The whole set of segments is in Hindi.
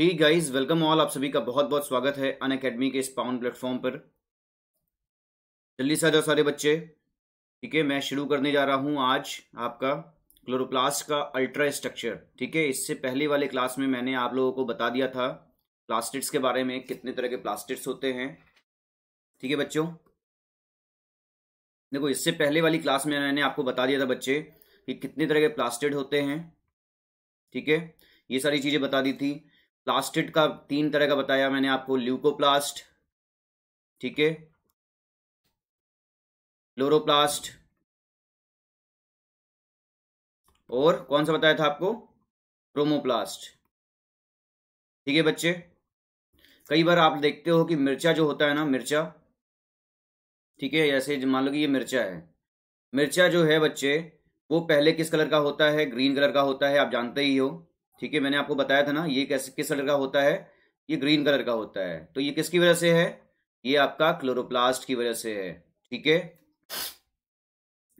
ही गाइस वेलकम ऑल आप सभी का बहुत बहुत स्वागत है अन अकेडमी के इस पाउन प्लेटफॉर्म पर जल्दी से आ जाओ सारे बच्चे ठीक है मैं शुरू करने जा रहा हूं आज आपका क्लोरोप्लास्ट का अल्ट्रा स्ट्रक्चर ठीक है इससे पहले वाले क्लास में मैंने आप लोगों को बता दिया था प्लास्टिक्स के बारे में कितने तरह के प्लास्टिक्स होते हैं ठीक है बच्चों देखो इससे पहले वाली क्लास में मैंने आपको बता दिया था बच्चे कि कितने तरह के प्लास्टिड होते हैं ठीक है ये सारी चीज़ें बता दी थी प्लास्टिड का तीन तरह का बताया मैंने आपको ल्यूकोप्लास्ट ठीक है क्लोरोप्लास्ट और कौन सा बताया था आपको क्रोमोप्लास्ट ठीक है बच्चे कई बार आप देखते हो कि मिर्चा जो होता है ना मिर्चा ठीक है ऐसे मान लो कि ये मिर्चा है मिर्चा जो है बच्चे वो पहले किस कलर का होता है ग्रीन कलर का होता है आप जानते ही हो ठीक है मैंने आपको बताया था ना ये कैसे किस कलर का होता है ये ग्रीन कलर का होता है तो ये किसकी वजह से है ये आपका क्लोरोप्लास्ट की वजह से है ठीक है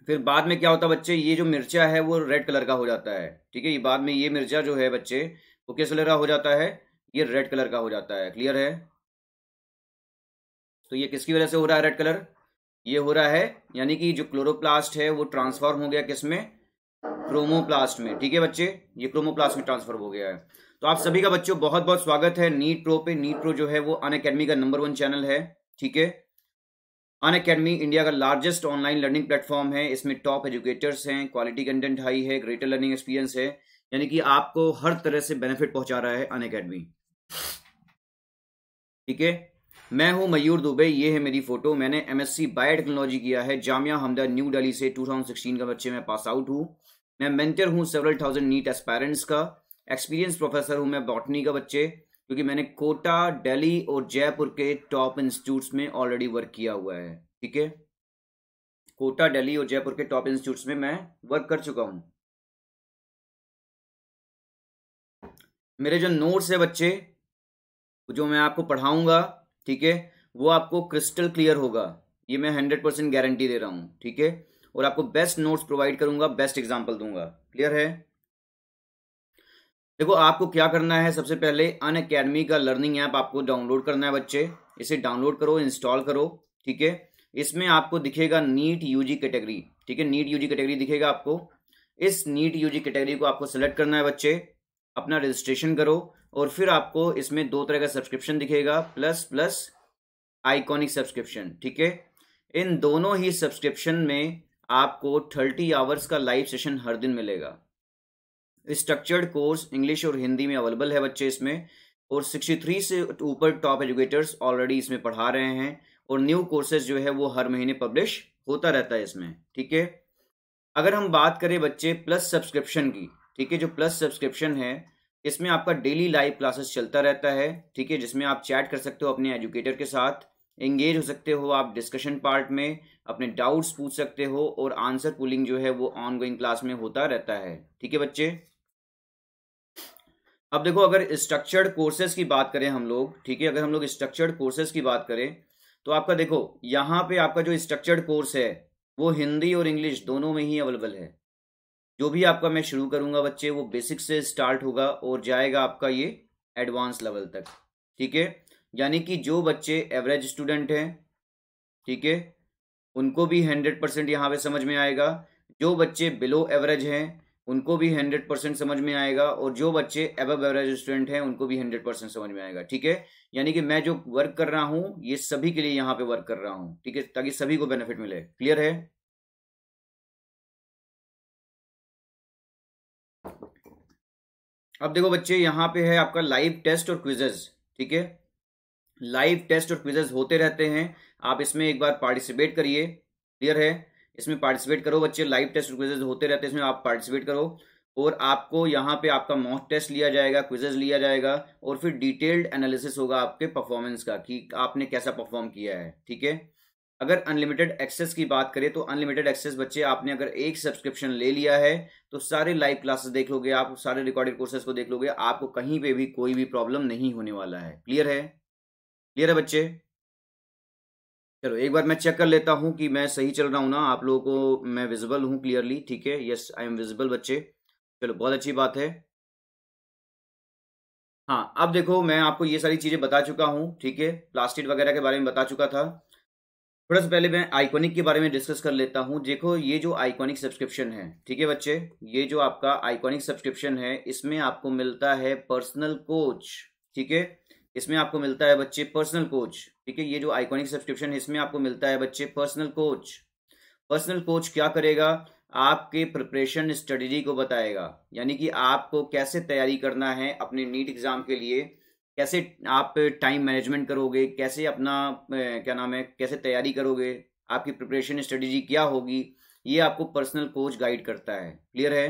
फिर बाद में क्या होता है बच्चे ये जो मिर्चा है वो रेड कलर का हो जाता है ठीक है ये बाद में ये मिर्चा जो है बच्चे वो किस कलर का हो जाता है ये रेड कलर का हो जाता है क्लियर है तो ये किसकी वजह से हो रहा है रेड कलर ये हो रहा है यानी कि जो क्लोरोप्लास्ट है वो ट्रांसफॉर्म हो गया किसमें क्रोमोप्लास्ट में ठीक है बच्चे ये क्रोमोप्लास्ट में ट्रांसफर हो गया है तो आप सभी का बच्चों बहुत बहुत स्वागत है नीट प्रो पे नीट प्रो जो है वो अन अकेडमी का नंबर वन चैनल है ठीक है अन अकेडमी इंडिया का लार्जेस्ट ऑनलाइन लर्निंग प्लेटफॉर्म है इसमें टॉप एजुकेटर्स हैं क्वालिटी कंटेंट हाई है ग्रेटर लर्निंग एक्सपीरियंस है यानी कि आपको हर तरह से बेनिफिट पहुंचा रहा है अन अकेडमी ठीक है मैं हूं मयूर दुबे ये है मेरी फोटो मैंने एमएससी बायोटेक्नोलॉजी किया है जामिया हमदा न्यू दिल्ली से 2016 का बच्चे मैं पास आउट हूं मैं मेंटर हूँ सेवरल थाउजेंड नीट एस्पायरेंट्स का एक्सपीरियंस प्रोफेसर हूँ मैं बॉटनी का बच्चे क्योंकि मैंने कोटा दिल्ली और जयपुर के टॉप इंस्टीट्यूट्स में ऑलरेडी वर्क किया हुआ है ठीक है कोटा दिल्ली और जयपुर के टॉप इंस्टीट्यूट्स में मैं वर्क कर चुका हूँ मेरे जो नोट्स है बच्चे जो मैं आपको पढ़ाऊंगा ठीक है वो आपको क्रिस्टल क्लियर होगा ये मैं हंड्रेड परसेंट गारंटी दे रहा हूं ठीक है और आपको बेस्ट नोट्स प्रोवाइड करूंगा बेस्ट एग्जाम्पल दूंगा क्लियर है देखो आपको क्या करना है सबसे पहले अन अकेडमी का लर्निंग ऐप आपको डाउनलोड करना है बच्चे इसे डाउनलोड करो इंस्टॉल करो ठीक है इसमें आपको दिखेगा नीट यूजी कैटेगरी ठीक है नीट यूजी कैटेगरी दिखेगा आपको इस नीट यूजी कैटेगरी को आपको सेलेक्ट करना है बच्चे अपना रजिस्ट्रेशन करो और फिर आपको इसमें दो तरह का सब्सक्रिप्शन दिखेगा प्लस प्लस आइकॉनिक सब्सक्रिप्शन ठीक है इन दोनों ही सब्सक्रिप्शन में आपको थर्टी आवर्स का लाइव सेशन हर दिन मिलेगा स्ट्रक्चर्ड कोर्स इंग्लिश और हिंदी में अवेलेबल है बच्चे इसमें और 63 से ऊपर टॉप एजुकेटर्स ऑलरेडी इसमें पढ़ा रहे हैं और न्यू कोर्सेज जो है वो हर महीने पब्लिश होता रहता है इसमें ठीक है अगर हम बात करें बच्चे प्लस सब्सक्रिप्शन की ठीक है जो प्लस सब्सक्रिप्शन है इसमें आपका डेली लाइव क्लासेस चलता रहता है ठीक है जिसमें आप चैट कर सकते हो अपने एजुकेटर के साथ एंगेज हो सकते हो आप डिस्कशन पार्ट में अपने डाउट्स पूछ सकते हो और आंसर पुलिंग जो है वो ऑनगोइंग क्लास में होता रहता है ठीक है बच्चे अब देखो अगर स्ट्रक्चर्ड कोर्सेज की बात करें हम लोग ठीक है अगर हम लोग स्ट्रक्चर्ड कोर्सेज की बात करें तो आपका देखो यहाँ पे आपका जो स्ट्रक्चर्ड कोर्स है वो हिंदी और इंग्लिश दोनों में ही अवेलेबल है जो भी आपका मैं शुरू करूंगा बच्चे वो बेसिक से स्टार्ट होगा और जाएगा आपका ये एडवांस लेवल तक ठीक है यानी कि जो बच्चे एवरेज स्टूडेंट हैं ठीक है उनको भी हंड्रेड परसेंट यहाँ पे समझ में आएगा जो बच्चे बिलो एवरेज हैं उनको भी हंड्रेड परसेंट समझ में आएगा और जो बच्चे एब एवरेज स्टूडेंट हैं उनको भी हंड्रेड परसेंट समझ में आएगा ठीक है यानी कि मैं जो वर्क कर रहा हूँ ये सभी के लिए यहाँ पे वर्क कर रहा हूँ ठीक है ताकि सभी को बेनिफिट मिले क्लियर है अब देखो बच्चे यहाँ पे है आपका लाइव टेस्ट और क्विजेज ठीक है लाइव टेस्ट और क्विजेज होते रहते हैं आप इसमें एक बार पार्टिसिपेट करिए क्लियर है इसमें पार्टिसिपेट करो बच्चे लाइव टेस्ट और क्विजेज होते रहते हैं इसमें आप पार्टिसिपेट करो और आपको यहाँ पे आपका मॉक टेस्ट लिया जाएगा क्विजेज लिया जाएगा और फिर डिटेल्ड एनालिसिस होगा आपके परफॉर्मेंस का कि आपने कैसा परफॉर्म किया है ठीक है अगर अनलिमिटेड एक्सेस की बात करें तो अनलिमिटेड एक्सेस बच्चे आपने अगर एक सब्सक्रिप्शन ले लिया है तो सारे लाइव क्लासेस देख लोगे आप सारे रिकॉर्डेड कोर्सेज को देख लोगे आपको कहीं पे भी कोई भी प्रॉब्लम नहीं होने वाला है क्लियर है क्लियर है बच्चे चलो एक बार मैं चेक कर लेता हूं कि मैं सही चल रहा हूं ना आप लोगों को मैं विजिबल हूं क्लियरली ठीक है यस आई एम विजिबल बच्चे चलो बहुत अच्छी बात है हाँ अब देखो मैं आपको ये सारी चीजें बता चुका हूं ठीक है प्लास्टिक वगैरह के बारे में बता चुका था थोड़ा सा पहले मैं आइकॉनिक के बारे में डिस्कस कर लेता हूँ देखो ये जो आइकॉनिक सब्सक्रिप्शन है ठीक है बच्चे ये जो आपका आइकॉनिक सब्सक्रिप्शन है इसमें आपको मिलता है पर्सनल कोच ठीक है इसमें आपको मिलता है बच्चे पर्सनल कोच ठीक है ये जो आइकॉनिक सब्सक्रिप्शन है इसमें आपको मिलता है बच्चे पर्सनल कोच पर्सनल कोच क्या करेगा आपके प्रिपरेशन स्ट्रेटजी को बताएगा यानी कि आपको कैसे तैयारी करना है अपने नीट एग्ज़ाम के लिए कैसे आप टाइम मैनेजमेंट करोगे कैसे अपना क्या नाम है कैसे तैयारी करोगे आपकी प्रिपरेशन स्ट्रेटजी क्या होगी ये आपको पर्सनल कोच गाइड करता है क्लियर है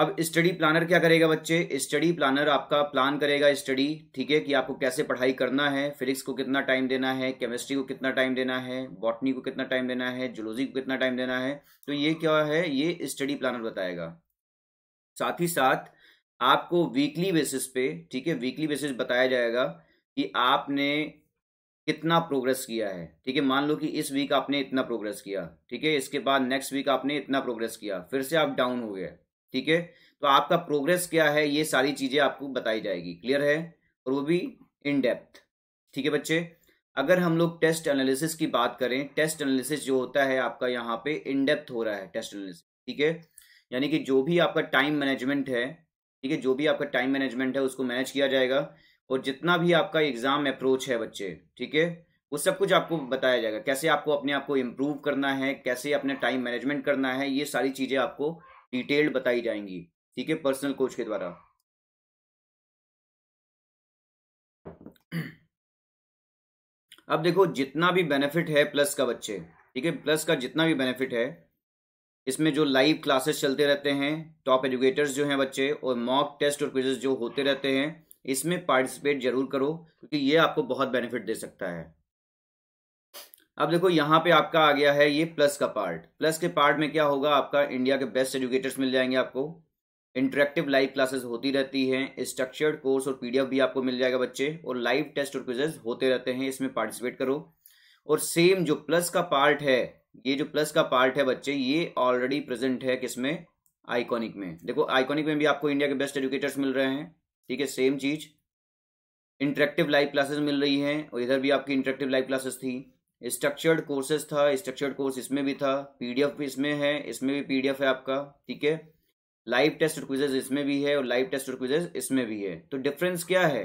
अब स्टडी प्लानर क्या करेगा बच्चे स्टडी प्लानर आपका प्लान करेगा स्टडी ठीक है कि आपको कैसे पढ़ाई करना है फिजिक्स को कितना टाइम देना है केमिस्ट्री को कितना टाइम देना है बॉटनी को कितना टाइम देना है जुलोजी को कितना टाइम देना है तो ये क्या है ये स्टडी प्लानर बताएगा साथ ही साथ आपको वीकली बेसिस पे ठीक है वीकली बेसिस बताया जाएगा कि आपने कितना प्रोग्रेस किया है ठीक है मान लो कि इस वीक आपने इतना प्रोग्रेस किया ठीक है इसके बाद नेक्स्ट वीक आपने इतना प्रोग्रेस किया फिर से आप डाउन हो गए ठीक है तो आपका प्रोग्रेस क्या है ये सारी चीज़ें आपको बताई जाएगी क्लियर है और वो भी इन डेप्थ ठीक है बच्चे अगर हम लोग टेस्ट एनालिसिस की बात करें टेस्ट एनालिसिस जो होता है आपका यहाँ पे इन डेप्थ हो रहा है टेस्ट एनालिसिस ठीक है यानी कि जो भी आपका टाइम मैनेजमेंट है ठीक है जो भी आपका टाइम मैनेजमेंट है उसको मैनेज किया जाएगा और जितना भी आपका एग्जाम अप्रोच है बच्चे ठीक है वो सब कुछ आपको बताया जाएगा कैसे आपको अपने आप को इम्प्रूव करना है कैसे अपने टाइम मैनेजमेंट करना है ये सारी चीज़ें आपको डिटेल्ड बताई जाएंगी ठीक है पर्सनल कोच के द्वारा अब देखो जितना भी बेनिफिट है प्लस का बच्चे ठीक है प्लस का जितना भी बेनिफिट है इसमें जो लाइव क्लासेस चलते रहते हैं टॉप एजुकेटर्स जो हैं बच्चे और मॉक टेस्ट और क्विजेस जो होते रहते हैं इसमें पार्टिसिपेट जरूर करो क्योंकि ये आपको बहुत बेनिफिट दे सकता है अब देखो यहाँ पे आपका आ गया है ये प्लस का पार्ट प्लस के पार्ट में क्या होगा आपका इंडिया के बेस्ट एजुकेटर्स मिल जाएंगे आपको इंटरेक्टिव लाइव क्लासेस होती रहती हैं स्ट्रक्चर्ड कोर्स और पीडीएफ भी आपको मिल जाएगा बच्चे और लाइव टेस्ट और क्विजेस होते रहते हैं इसमें पार्टिसिपेट करो और सेम जो प्लस का पार्ट है ये जो प्लस का पार्ट है बच्चे ये ऑलरेडी प्रेजेंट है किसमें आइकॉनिक में देखो आइकॉनिक में भी आपको इंडिया के बेस्ट एजुकेटर्स मिल रहे हैं ठीक है सेम चीज इंटरेक्टिव लाइव क्लासेस मिल रही हैं और इधर भी आपकी इंटरेक्टिव लाइव क्लासेस थी स्ट्रक्चर्ड कोर्सेज था स्ट्रक्चर्ड कोर्स इसमें भी था पीडीएफ भी इसमें है इसमें भी पीडीएफ है आपका ठीक है लाइव टेस्ट क्विजेज इसमें भी है और लाइव टेस्ट क्विजेज इसमें भी है तो डिफरेंस क्या है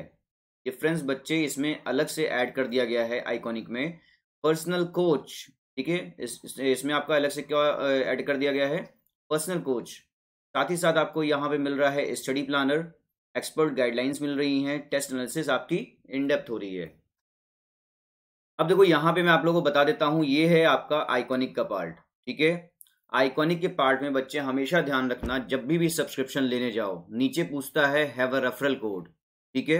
डिफरेंस बच्चे इसमें अलग से ऐड कर दिया गया है आइकॉनिक में पर्सनल कोच ठीक है इस, इसमें आपका अलग से क्या ऐड कर दिया गया है पर्सनल कोच साथ ही साथ आपको यहाँ पे मिल रहा है स्टडी प्लानर एक्सपर्ट गाइडलाइंस मिल रही हैं टेस्ट एनालिसिस आपकी इनडेप्थ हो रही है अब देखो यहाँ पे मैं आप लोगों को बता देता हूँ ये है आपका आइकॉनिक का पार्ट ठीक है आइकॉनिक के पार्ट में बच्चे हमेशा ध्यान रखना जब भी भी सब्सक्रिप्शन लेने जाओ नीचे पूछता है हैव अ रेफरल कोड ठीक है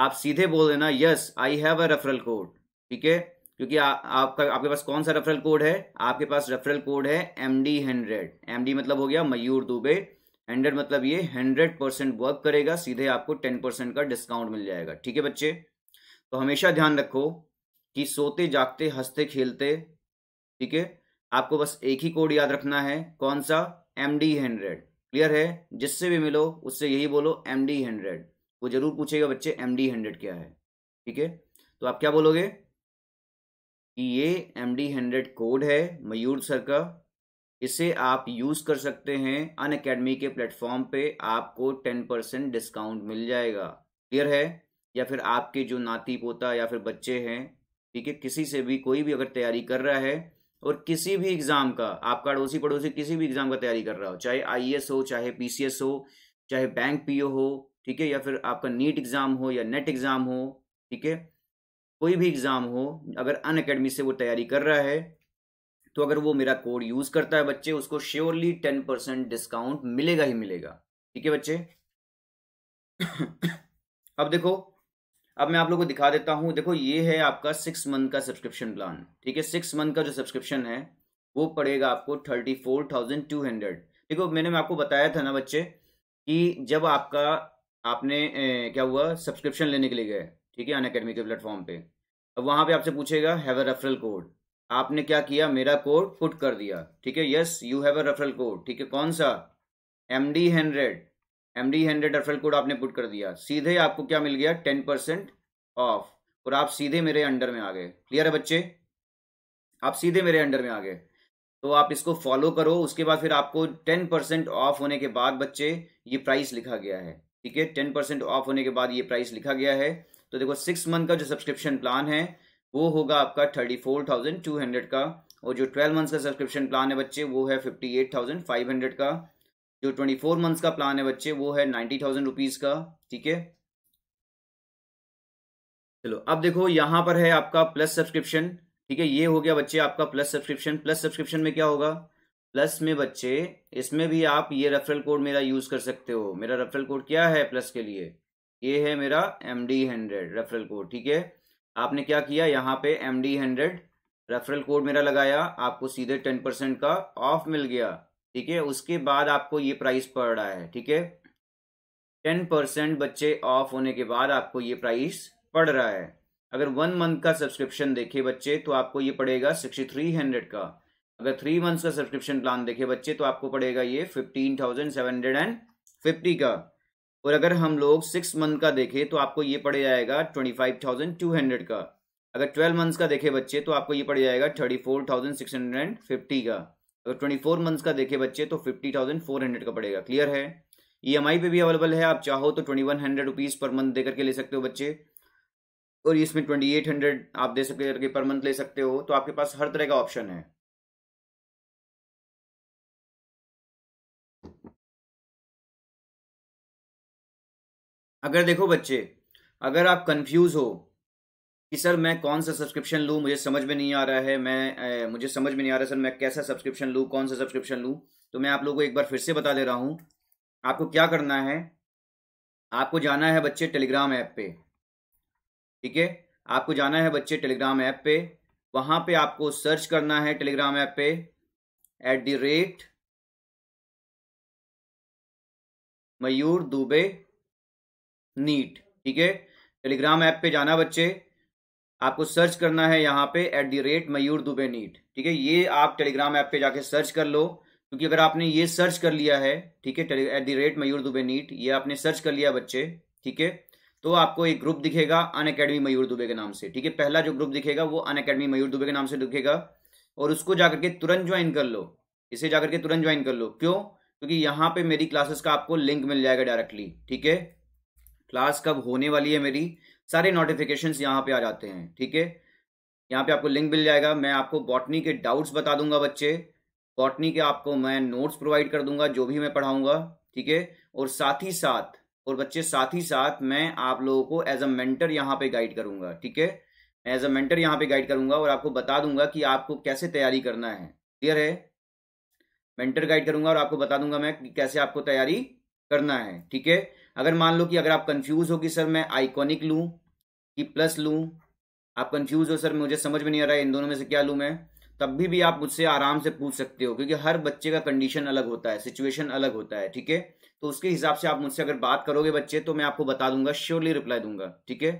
आप सीधे बोल देना yes I have a referral code ठीक है क्योंकि आ, आपका आपके पास कौन सा रेफरल कोड है आपके पास रेफरल कोड है M D hundred M D मतलब हो गया मयूर दुबे हंड्रेड मतलब ये हंड्रेड परसेंट वर्क करेगा सीधे आपको टेन परसेंट का डिस्काउंट मिल जाएगा ठीक है बच्चे तो हमेशा ध्यान रखो कि सोते जागते हंसते खेलते ठीक है आपको बस एक ही कोड याद रखना है कौन सा एम डी हंड्रेड क्लियर है जिससे भी मिलो उससे यही बोलो एम डी हंड्रेड वो जरूर पूछेगा बच्चे एम डी हंड्रेड क्या है ठीक है तो आप क्या बोलोगे कि ये एम डी हंड्रेड कोड है मयूर सर का इसे आप यूज़ कर सकते हैं अन अकेडमी के प्लेटफॉर्म पे आपको टेन परसेंट डिस्काउंट मिल जाएगा क्लियर है या फिर आपके जो नाती पोता या फिर बच्चे हैं ठीक है किसी से भी कोई भी अगर तैयारी कर रहा है और किसी भी एग्ज़ाम का आपका अड़ोसी पड़ोसी किसी भी एग्ज़ाम का तैयारी कर रहा हो चाहे आई e हो चाहे पी हो चाहे बैंक पी हो ठीक है या फिर आपका नीट एग्ज़ाम हो या नेट एग्ज़ाम हो ठीक है कोई भी एग्ज़ाम हो अगर अन अकेडमी से वो तैयारी कर रहा है तो अगर वो मेरा कोड यूज़ करता है बच्चे उसको श्योरली टेन परसेंट डिस्काउंट मिलेगा ही मिलेगा ठीक है बच्चे अब देखो अब मैं आप लोगों को दिखा देता हूं देखो ये है आपका सिक्स मंथ का सब्सक्रिप्शन प्लान ठीक है सिक्स मंथ का जो सब्सक्रिप्शन है वो पड़ेगा आपको thirty four thousand two hundred देखो मैंने मैं आपको बताया था ना बच्चे कि जब आपका आपने ए, क्या हुआ सब्सक्रिप्शन लेने के लिए गए ठीक है अन अकेडमी के प्लेटफॉर्म पे अब वहाँ पे आपसे पूछेगा हैव अ रेफरल कोड आपने क्या किया मेरा कोड पुट कर दिया ठीक है yes you have a referral code ठीक है कौन सा M D hundred M D hundred referral code आपने पुट कर दिया सीधे आपको क्या मिल गया टेन परसेंट ऑफ और आप सीधे मेरे अंडर में आ गए क्लियर है बच्चे आप सीधे मेरे अंडर में आ गए तो आप इसको फॉलो करो उसके बाद फिर आपको टेन परसेंट ऑफ होने के बाद बच्चे ये प्राइस लिखा गया है ठीक है टेन परसेंट ऑफ होने के बाद ये प्राइस लिखा गया है तो देखो सिक्स मंथ का जो सब्सक्रिप्शन प्लान है वो होगा आपका thirty four thousand two hundred का और जो ट्वेल्व मंथ का सब्सक्रिप्शन प्लान है बच्चे वो है fifty eight thousand five hundred का जो ट्वेंटी फोर मंथ्स का प्लान है बच्चे वो है नाइन्टी थाउजेंड रुपीज का ठीक है चलो अब देखो यहां पर है आपका प्लस सब्सक्रिप्शन ठीक है ये हो गया बच्चे आपका प्लस सब्सक्रिप्शन प्लस सब्सक्रिप्शन में क्या होगा प्लस में बच्चे इसमें भी आप ये रेफरल कोड मेरा यूज कर सकते हो मेरा रेफरल कोड क्या है प्लस के लिए ये है मेरा M D hundred referral code ठीक है आपने क्या किया यहाँ पे M D hundred referral code मेरा लगाया आपको सीधे टेन परसेंट का ऑफ मिल गया ठीक है उसके बाद आपको ये प्राइस पड़ रहा है ठीक है टेन परसेंट बच्चे ऑफ होने के बाद आपको ये प्राइस पड़ रहा है अगर वन मंथ का सब्सक्रिप्शन देखे बच्चे तो आपको ये पड़ेगा सिक्सटी थ्री हंड्रेड का अगर थ्री मंथ्स का सब्सक्रिप्शन प्लान देखे बच्चे तो आपको पड़ेगा ये fifteen thousand seven hundred and fifty का और अगर हम लोग सिक्स मंथ का देखे तो आपको ये पड़ जाएगा twenty five thousand two hundred का अगर ट्वेल्व मंथ्स का देखे बच्चे तो आपको ये पड़ जाएगा thirty four thousand six hundred and fifty का अगर ट्वेंटी फोर मंथ्स का देखे बच्चे तो फिफ्टी थाउजेंड फोर हंड्रेड का पड़ेगा क्लियर है ई एम आई पे भी अवेलेबल है आप चाहो तो twenty one hundred rupees per month दे करके ले सकते हो बच्चे और इसमें ट्वेंटी एट हंड्रेड आप दे सकते करके पर मंथ ले सकते हो तो आपके पास हर तरह का ऑप्शन है अगर देखो बच्चे अगर आप कंफ्यूज हो कि सर मैं कौन सा सब्सक्रिप्शन लूँ मुझे समझ में नहीं आ रहा है मैं मुझे समझ में नहीं आ रहा सर मैं कैसा सब्सक्रिप्शन लूँ कौन सा सब्सक्रिप्शन लूँ तो मैं आप लोगों को एक बार फिर से बता दे रहा हूँ आपको क्या करना है आपको जाना है बच्चे टेलीग्राम ऐप पे ठीक है आपको जाना है बच्चे टेलीग्राम ऐप पे वहाँ पे आपको सर्च करना है टेलीग्राम ऐप पे at the rate Mayur Dubey NEET ठीक है टेलीग्राम ऐप पे जाना बच्चे आपको सर्च करना है यहाँ पे at the rate Mayur Dubey NEET ठीक है ये आप टेलीग्राम ऐप पे जाके सर्च कर लो क्योंकि अगर आपने ये सर्च कर लिया है ठीक है at the rate Mayur Dubey NEET ये आपने सर्च कर लिया बच्चे ठीक है तो आपको एक ग्रुप दिखेगा अन अकेडमी मयूर दुबे के नाम से ठीक है पहला जो ग्रुप दिखेगा वो अन अकेडमी मयूर दुबे के नाम से दिखेगा और उसको जाकर के तुरंत ज्वाइन कर लो इसे जाकर के तुरंत ज्वाइन कर लो क्यों क्योंकि यहाँ पे मेरी क्लासेस का आपको लिंक मिल जाएगा डायरेक्टली ठीक है क्लास कब होने वाली है मेरी सारे नोटिफिकेशन यहाँ पे आ जाते हैं ठीक है यहाँ पे आपको लिंक मिल जाएगा मैं आपको बॉटनी के डाउट्स बता दूंगा बच्चे बॉटनी के आपको मैं नोट्स प्रोवाइड कर दूंगा जो भी मैं पढ़ाऊंगा ठीक है और साथ ही साथ और बच्चे साथ ही साथ मैं आप लोगों को एज अ मेंटर यहाँ पे गाइड करूंगा ठीक है मैं एज अ मेंटर यहाँ पे गाइड करूंगा और आपको बता दूंगा कि आपको कैसे तैयारी करना है क्लियर है मेंटर गाइड करूंगा और आपको बता दूंगा मैं कि कैसे आपको तैयारी करना है ठीक है अगर मान लो कि अगर आप कंफ्यूज हो कि सर मैं आइकॉनिक लू कि प्लस लूँ आप कंफ्यूज हो सर मुझे समझ में नहीं आ रहा है इन दोनों में से क्या लूँ मैं तब भी भी आप मुझसे आराम से पूछ सकते हो क्योंकि हर बच्चे का कंडीशन अलग होता है सिचुएशन अलग होता है ठीक है तो उसके हिसाब से आप मुझसे अगर बात करोगे बच्चे तो मैं आपको बता दूंगा श्योरली रिप्लाई दूंगा ठीक है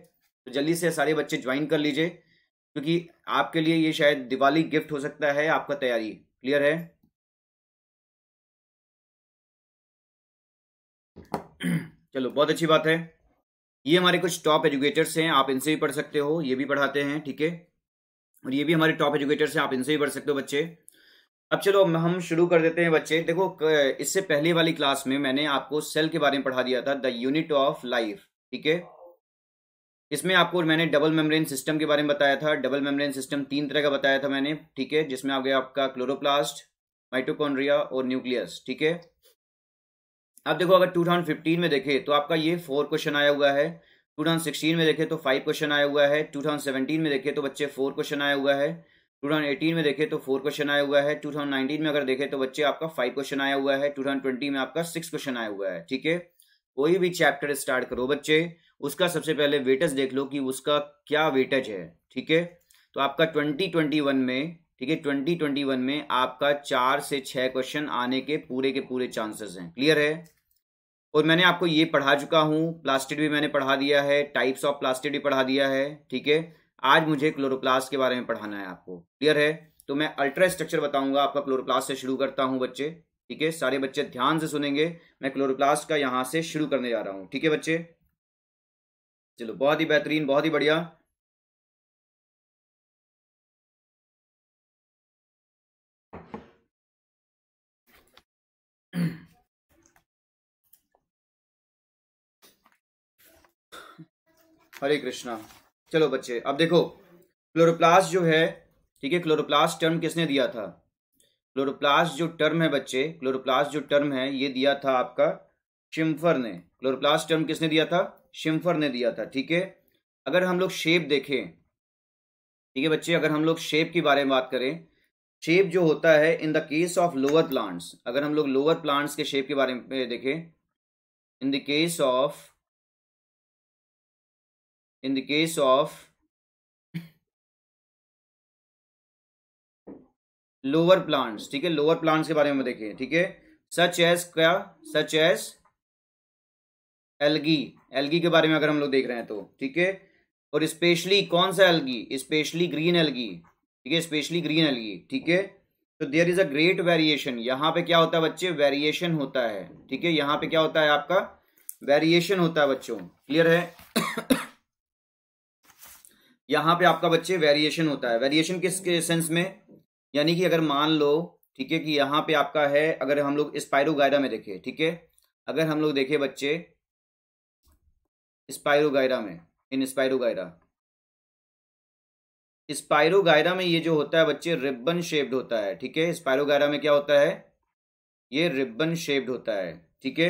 तो जल्दी से सारे बच्चे ज्वाइन कर लीजिए क्योंकि आपके लिए ये शायद दिवाली गिफ्ट हो सकता है आपका तैयारी क्लियर है चलो बहुत अच्छी बात है ये हमारे कुछ टॉप एजुकेटर्स हैं आप इनसे भी पढ़ सकते हो ये भी पढ़ाते हैं ठीक है और ये भी हमारे टॉप एजुकेटर्स हैं आप इनसे भी पढ़ सकते हो बच्चे अब चलो हम शुरू कर देते हैं बच्चे देखो इससे पहले वाली क्लास में मैंने आपको सेल के बारे में पढ़ा दिया था द यूनिट ऑफ लाइफ ठीक है इसमें आपको मैंने डबल मेम्ब्रेन सिस्टम के बारे में बताया था डबल मेम्ब्रेन सिस्टम तीन तरह का बताया था मैंने ठीक है जिसमें आ गया आपका क्लोरोप्लास्ट माइटोकॉन्ड्रिया और न्यूक्लियस ठीक है अब देखो अगर 2015 में देखें तो आपका ये फोर क्वेश्चन आया हुआ है 2016 में देखें तो फाइव क्वेश्चन आया हुआ है 2017 में देखें तो बच्चे फोर क्वेश्चन आया हुआ है 2018 में देखें तो फोर क्वेश्चन आया हुआ है 2019 में अगर देखें तो बच्चे आपका फाइव क्वेश्चन आया हुआ है 2020 में आपका सिक्स क्वेश्चन आया हुआ है ठीक है कोई भी चैप्टर स्टार्ट करो बच्चे उसका सबसे पहले वेटेज देख लो कि उसका क्या वेटेज है ठीक है तो आपका वन में ठीक है ट्वेंटी ट्वेंटी वन में आपका चार से छह क्वेश्चन आने के पूरे के पूरे चांसेस हैं क्लियर है और मैंने आपको ये पढ़ा चुका हूं प्लास्टिड भी मैंने पढ़ा दिया है टाइप्स ऑफ प्लास्टिड भी पढ़ा दिया है ठीक है आज मुझे क्लोरोप्लास्ट के बारे में पढ़ाना है आपको क्लियर है तो मैं अल्ट्रा स्ट्रक्चर बताऊंगा आपका क्लोरोप्लास्ट से शुरू करता हूँ बच्चे ठीक है सारे बच्चे ध्यान से सुनेंगे मैं क्लोरोप्लास्ट का यहां से शुरू करने जा रहा हूँ ठीक है बच्चे चलो बहुत ही बेहतरीन बहुत ही बढ़िया हरे कृष्णा चलो बच्चे अब देखो क्लोरोप्लास्ट जो है ठीक है क्लोरोप्लास्ट टर्म किसने दिया था क्लोरोप्लास्ट जो टर्म है बच्चे क्लोरोप्लास्ट जो टर्म है ये दिया था आपका शिम्फर ने क्लोरोप्लास्ट टर्म किसने दिया था शिम्फर ने दिया था ठीक है अगर हम लोग शेप देखें ठीक है बच्चे अगर हम लोग शेप के बारे में बात करें शेप जो होता है in the case of lower plants अगर हम लोग लोअर प्लांट्स के शेप के बारे में देखें in the case of in the case of lower plants ठीक है लोअर प्लांट्स के बारे में देखिए ठीक है सच एस क्या सच एज एलगी एलगी के बारे में अगर हम लोग देख रहे हैं तो ठीक है और स्पेशली कौन सा एलगी स्पेशली ग्रीन एलगी ठीक है स्पेशली ग्रीन एलगी ठीक है तो there is a great variation यहाँ पे क्या होता है बच्चे वेरिएशन होता है ठीक है यहाँ पे क्या होता है आपका वेरिएशन होता है बच्चों क्लियर है यहां पे आपका बच्चे वेरिएशन होता है वेरिएशन किस के सेंस में यानी कि अगर मान लो ठीक है कि यहाँ पे आपका है अगर हम लोग स्पायरोगायरा में देखे ठीक है अगर हम लोग देखे बच्चे स्पायरोगायरा में इन स्पायरोगायरा स्पायरोगायरा में ये जो होता है बच्चे रिबन शेप्ड होता है ठीक है स्पायरोगायरा में क्या होता है ये रिबन शेप्ड होता है ठीक है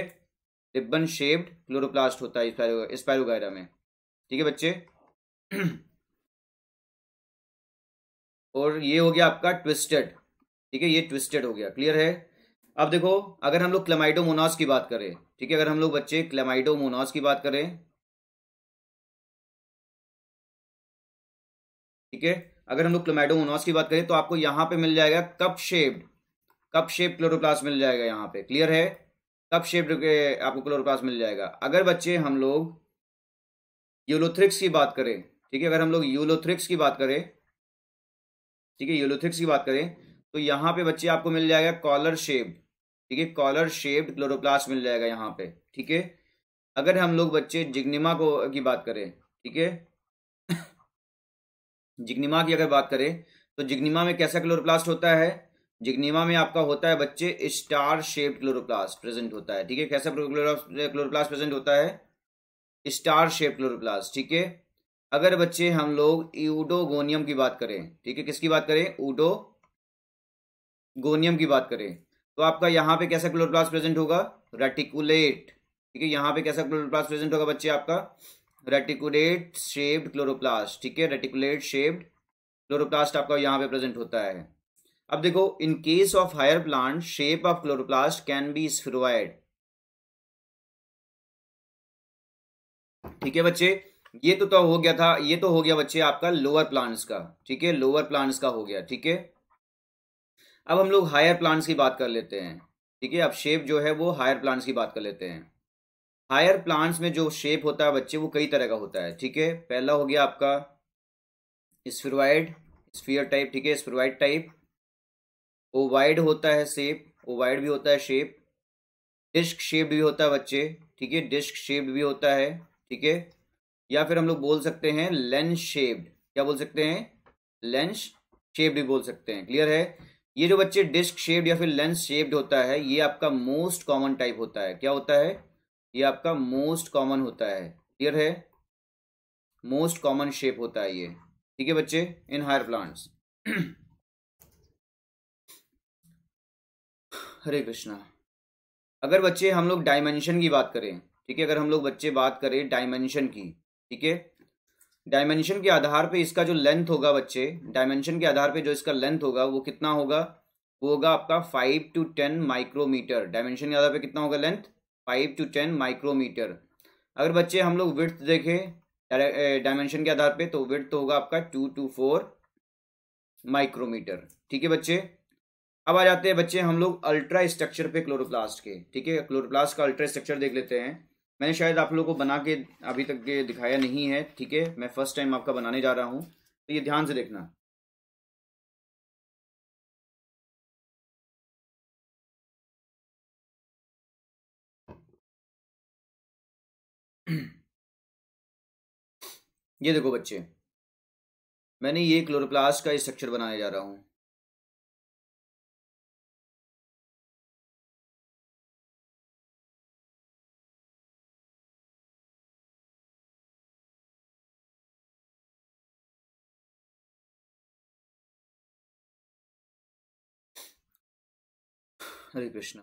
रिबन शेप्ड क्लोरोप्लास्ट होता है स्पायरोगायरा में ठीक है बच्चे और ये हो गया आपका ट्विस्टेड ठीक है ये ट्विस्टेड हो गया क्लियर है अब देखो अगर हम लोग क्लेमाइडोमोनास की बात करें ठीक है अगर हम लोग बच्चे क्लेमाइडोमोनास की बात करें ठीक है अगर हम लोग क्लेमाइडोमोनास की बात करें तो आपको यहां पे मिल जाएगा cup shaped cup shape chloroplast मिल जाएगा यहां पे क्लियर है कप के आपको क्लोरोप्लास मिल जाएगा अगर बच्चे हम लोग यूलोथ्रिक्स की बात करें ठीक है अगर हम लोग यूलोथ्रिक्स की बात करें ठीक है येलोथिक्स की बात करें तो यहाँ पे बच्चे आपको मिल जाएगा कॉलर शेप्ड ठीक है कॉलर शेप्ड क्लोरोप्लास्ट मिल जाएगा यहाँ पे ठीक है अगर हम लोग बच्चे जिग्निमा को की बात करें ठीक है जिग्निमा की अगर बात करें तो जिग्निमा में कैसा क्लोरोप्लास्ट होता है जिग्निमा में आपका होता है बच्चे स्टार शेप्ड क्लोरोप्लास्ट प्रेजेंट होता है ठीक है कैसा क्लोरोप्लास्ट प्रेजेंट होता है स्टार शेप क्लोरोप्लास्ट ठीक है अगर बच्चे हम लोग यूडोगोनियम की बात करें ठीक है किसकी बात करें ऊडो गोनियम की बात करें तो आपका यहां पे कैसा क्लोरोप्लास्ट प्रेजेंट होगा रेटिकुलेट ठीक है यहां पे कैसा क्लोरोप्लास्ट प्रेजेंट होगा बच्चे आपका रेटिकुलेट शेप्ड क्लोरोप्लास्ट ठीक है रेटिकुलेट शेप्ड क्लोरोप्लास्ट आपका यहां पे प्रेजेंट होता है अब देखो in case of higher plant shape of chloroplast can be spheroid ठीक है बच्चे ये तो तो हो गया था ये तो हो गया बच्चे आपका लोअर प्लांट्स का ठीक है लोअर प्लांट्स का हो गया ठीक है अब हम लोग हायर प्लांट्स की बात कर लेते हैं ठीक है अब शेप जो है वो हायर प्लांट्स की बात कर लेते हैं हायर प्लांट्स में जो शेप होता है बच्चे वो कई तरह का होता है ठीक है पहला हो गया आपका स्फीरवाइड स्फीयर टाइप ठीक है स्फीरवाइड टाइप ओवाइड होता है शेप ओवाइड भी होता है शेप डिस्क शेप भी होता है बच्चे ठीक है डिस्क शेप भी होता है ठीक है या फिर हम लोग बोल सकते हैं लेंस शेप्ड क्या बोल सकते हैं लेंस शेप्ड भी बोल सकते हैं क्लियर है ये जो बच्चे डिस्क शेप्ड या फिर लेंस शेप्ड होता है ये आपका मोस्ट कॉमन टाइप होता है क्या होता है ये आपका मोस्ट कॉमन होता है क्लियर है मोस्ट कॉमन शेप होता है ये ठीक है बच्चे in higher plants Hare Krishna अगर बच्चे हम लोग डायमेंशन की बात करें ठीक है अगर हम लोग बच्चे बात करें डायमेंशन की ठीक है डायमेंशन के आधार पे इसका जो लेंथ होगा बच्चे डायमेंशन के आधार पे जो इसका लेंथ होगा वो कितना होगा वो होगा आपका five to ten micrometre dimension के आधार पे कितना होगा length five to ten micrometre अगर बच्चे हम लोग विर्थ देखें डायमेंशन के आधार पे तो विर्थ होगा आपका टू टू फोर माइक्रोमीटर ठीक है बच्चे अब आ जाते हैं बच्चे हम लोग अल्ट्रा स्ट्रक्चर पे क्लोरोप्लास्ट के ठीक है क्लोरोप्लास्ट का अल्ट्रा स्ट्रक्चर देख लेते हैं मैंने शायद आप लोगों को बना के अभी तक के दिखाया नहीं है ठीक है मैं फर्स्ट टाइम आपका बनाने जा रहा हूँ तो ये ध्यान से देखना ये देखो बच्चे मैंने ये क्लोरोप्लास्ट का स्ट्रक्चर बनाने जा रहा हूँ हरे कृष्ण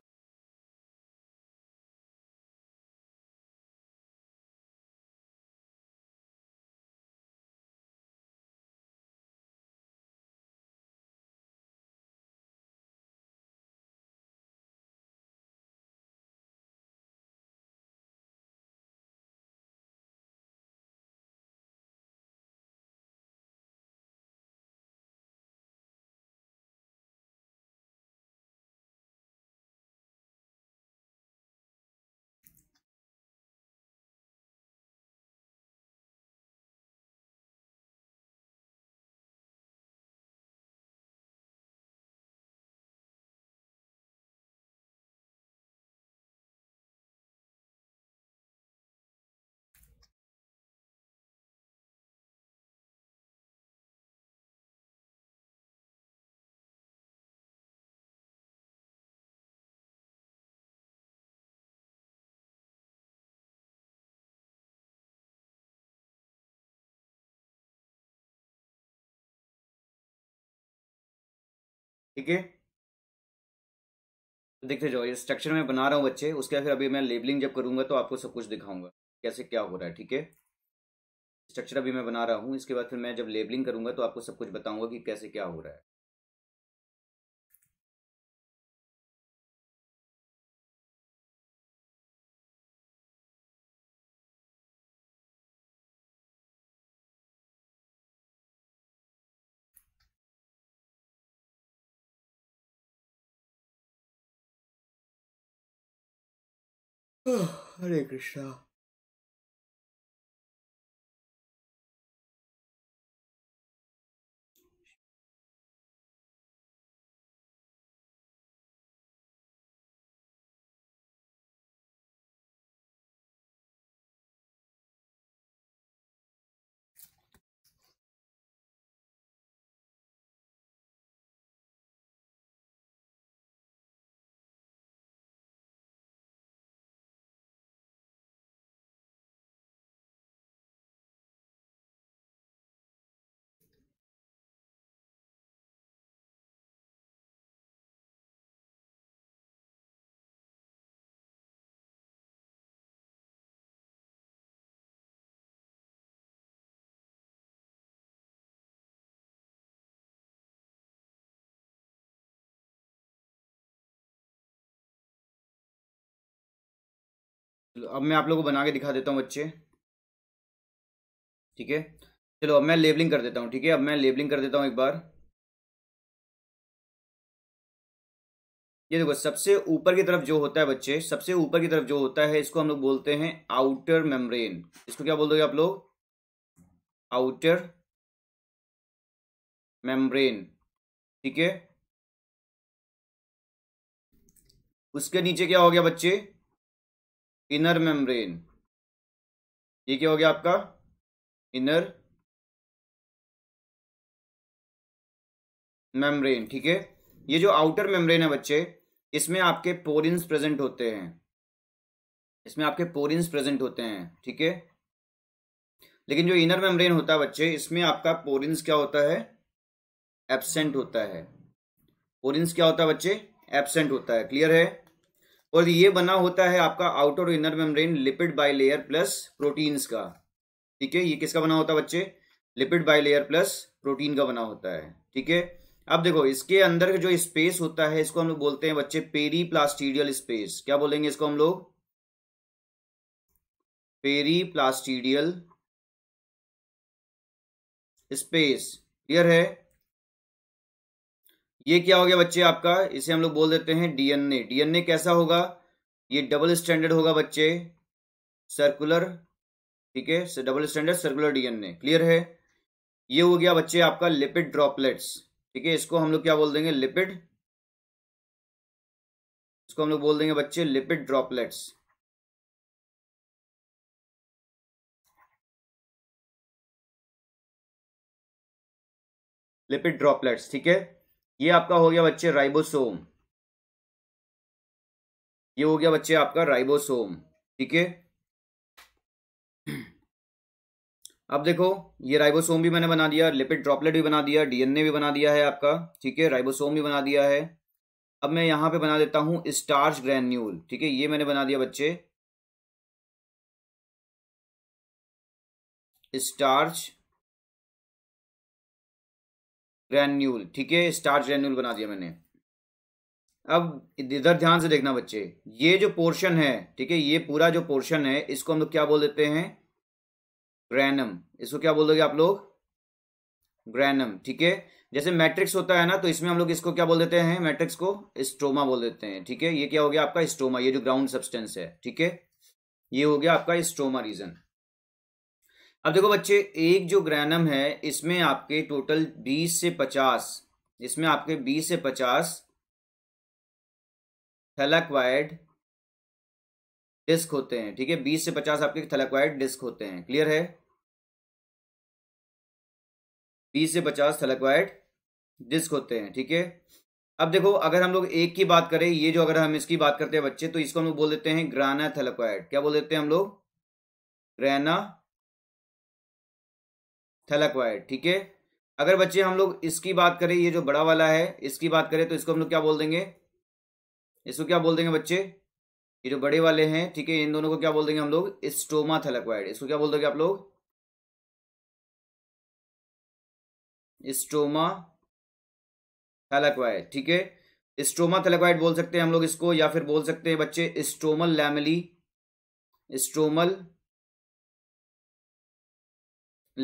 ठीक है तो देखते जाओ ये स्ट्रक्चर में बना रहा हूँ बच्चे उसके बाद फिर अभी मैं लेबलिंग जब करूंगा तो आपको सब कुछ दिखाऊंगा कैसे क्या हो रहा है ठीक है स्ट्रक्चर अभी मैं बना रहा हूँ इसके बाद फिर मैं जब लेबलिंग करूंगा तो आपको सब कुछ बताऊंगा कि कैसे क्या हो रहा है Oh, Hare Krishna. अब मैं आप लोगों को बना के दिखा देता हूँ बच्चे ठीक है चलो अब मैं लेबलिंग कर देता हूँ ठीक है अब मैं लेबलिंग कर देता हूँ एक बार ये देखो सबसे ऊपर की तरफ जो होता है बच्चे सबसे ऊपर की तरफ जो होता है इसको हम लोग बोलते हैं आउटर मेम्ब्रेन इसको क्या बोल दोगे आप लोग आउटर मेम्ब्रेन ठीक है उसके नीचे क्या हो गया बच्चे इनर मेम्ब्रेन ये क्या हो गया आपका इनर मेम्ब्रेन ठीक है ये जो आउटर मेम्ब्रेन है बच्चे इसमें आपके पोरिंस प्रेजेंट होते हैं इसमें आपके पोरिंस प्रेजेंट होते हैं ठीक है लेकिन जो इनर मेम्ब्रेन होता है बच्चे इसमें आपका पोरिंस क्या होता है एबसेंट होता है पोरिंस क्या होता है बच्चे एबसेंट होता है क्लियर है और ये बना होता है आपका आउटर और inner membrane lipid bilayer plus proteins का ठीक है ये किसका बना होता है बच्चे lipid bilayer plus protein का बना होता है ठीक है अब देखो इसके अंदर जो स्पेस होता है इसको हम लोग बोलते हैं बच्चे पेरी प्लास्टीडियल स्पेस क्या बोलेंगे इसको हम लोग पेरी प्लास्टीडियल स्पेस क्लियर है ये क्या हो गया बच्चे आपका इसे हम लोग बोल देते हैं डीएनए डीएनए कैसा होगा ये डबल स्टैंडर्ड होगा बच्चे सर्कुलर ठीक है double standard circular DNA clear है ये हो गया बच्चे आपका लिपिड ड्रॉपलेट्स ठीक है इसको हम लोग क्या बोल देंगे लिपिड इसको हम लोग बोल देंगे बच्चे लिपिड ड्रॉपलेट्स लिपिड ड्रॉपलेट्स ठीक है ये आपका हो गया बच्चे राइबोसोम ये हो गया बच्चे आपका राइबोसोम ठीक है अब देखो ये राइबोसोम भी मैंने बना दिया लिपिड ड्रॉपलेट भी बना दिया डीएनए भी बना दिया है आपका ठीक है राइबोसोम भी बना दिया है अब मैं यहां पे बना देता हूं स्टार्च ग्रैन्यूल ठीक है ये मैंने बना दिया बच्चे स्टार्च ग्रैन्यूल ठीक है स्टार्च ग्रैन्यूल बना दिया मैंने अब इधर ध्यान से देखना बच्चे ये जो पोर्शन है ठीक है ये पूरा जो पोर्शन है इसको हम लोग क्या बोल देते हैं ग्रैनम इसको क्या बोल दोगे आप लोग ग्रैनम ठीक है जैसे मैट्रिक्स होता है ना तो इसमें हम लोग इसको क्या बोल देते हैं मैट्रिक्स को स्ट्रोमा बोल देते हैं ठीक है ये क्या हो गया आपका स्ट्रोमा ये जो ग्राउंड सब्सटेंस है ठीक है ये हो गया आपका स्ट्रोमा रीजन अब देखो बच्चे एक जो ग्रैनम है इसमें आपके टोटल बीस से पचास इसमें आपके बीस से पचास थैलाक्वाइड डिस्क होते हैं ठीक है बीस से पचास आपके थैलाक्वाइड डिस्क होते हैं क्लियर है बीस से पचास थैलाक्वाइड डिस्क होते हैं ठीक है अब देखो अगर हम लोग एक की बात करें ये जो अगर हम इसकी बात करते हैं बच्चे तो इसको हम लोग बोल देते हैं ग्राना थैलाक्वाइड क्या बोल देते हैं हम लोग ग्रैना थैलाक्वाइड ठीक है अगर बच्चे हम लोग इसकी बात करें ये जो बड़ा वाला है इसकी बात करें तो इसको हम लोग क्या बोल देंगे इसको क्या बोल देंगे बच्चे ये जो बड़े वाले हैं ठीक है इन दोनों को क्या बोल देंगे हम लोग स्टोमा थैलाक्वाइड इसको क्या बोल दोगे आप लोग स्टोमा थैलाक्वाइड ठीक है स्ट्रोमा थैलेक्वाइड बोल सकते हैं हम लोग इसको या फिर बोल सकते हैं बच्चे स्टोमल लैमली स्टोमल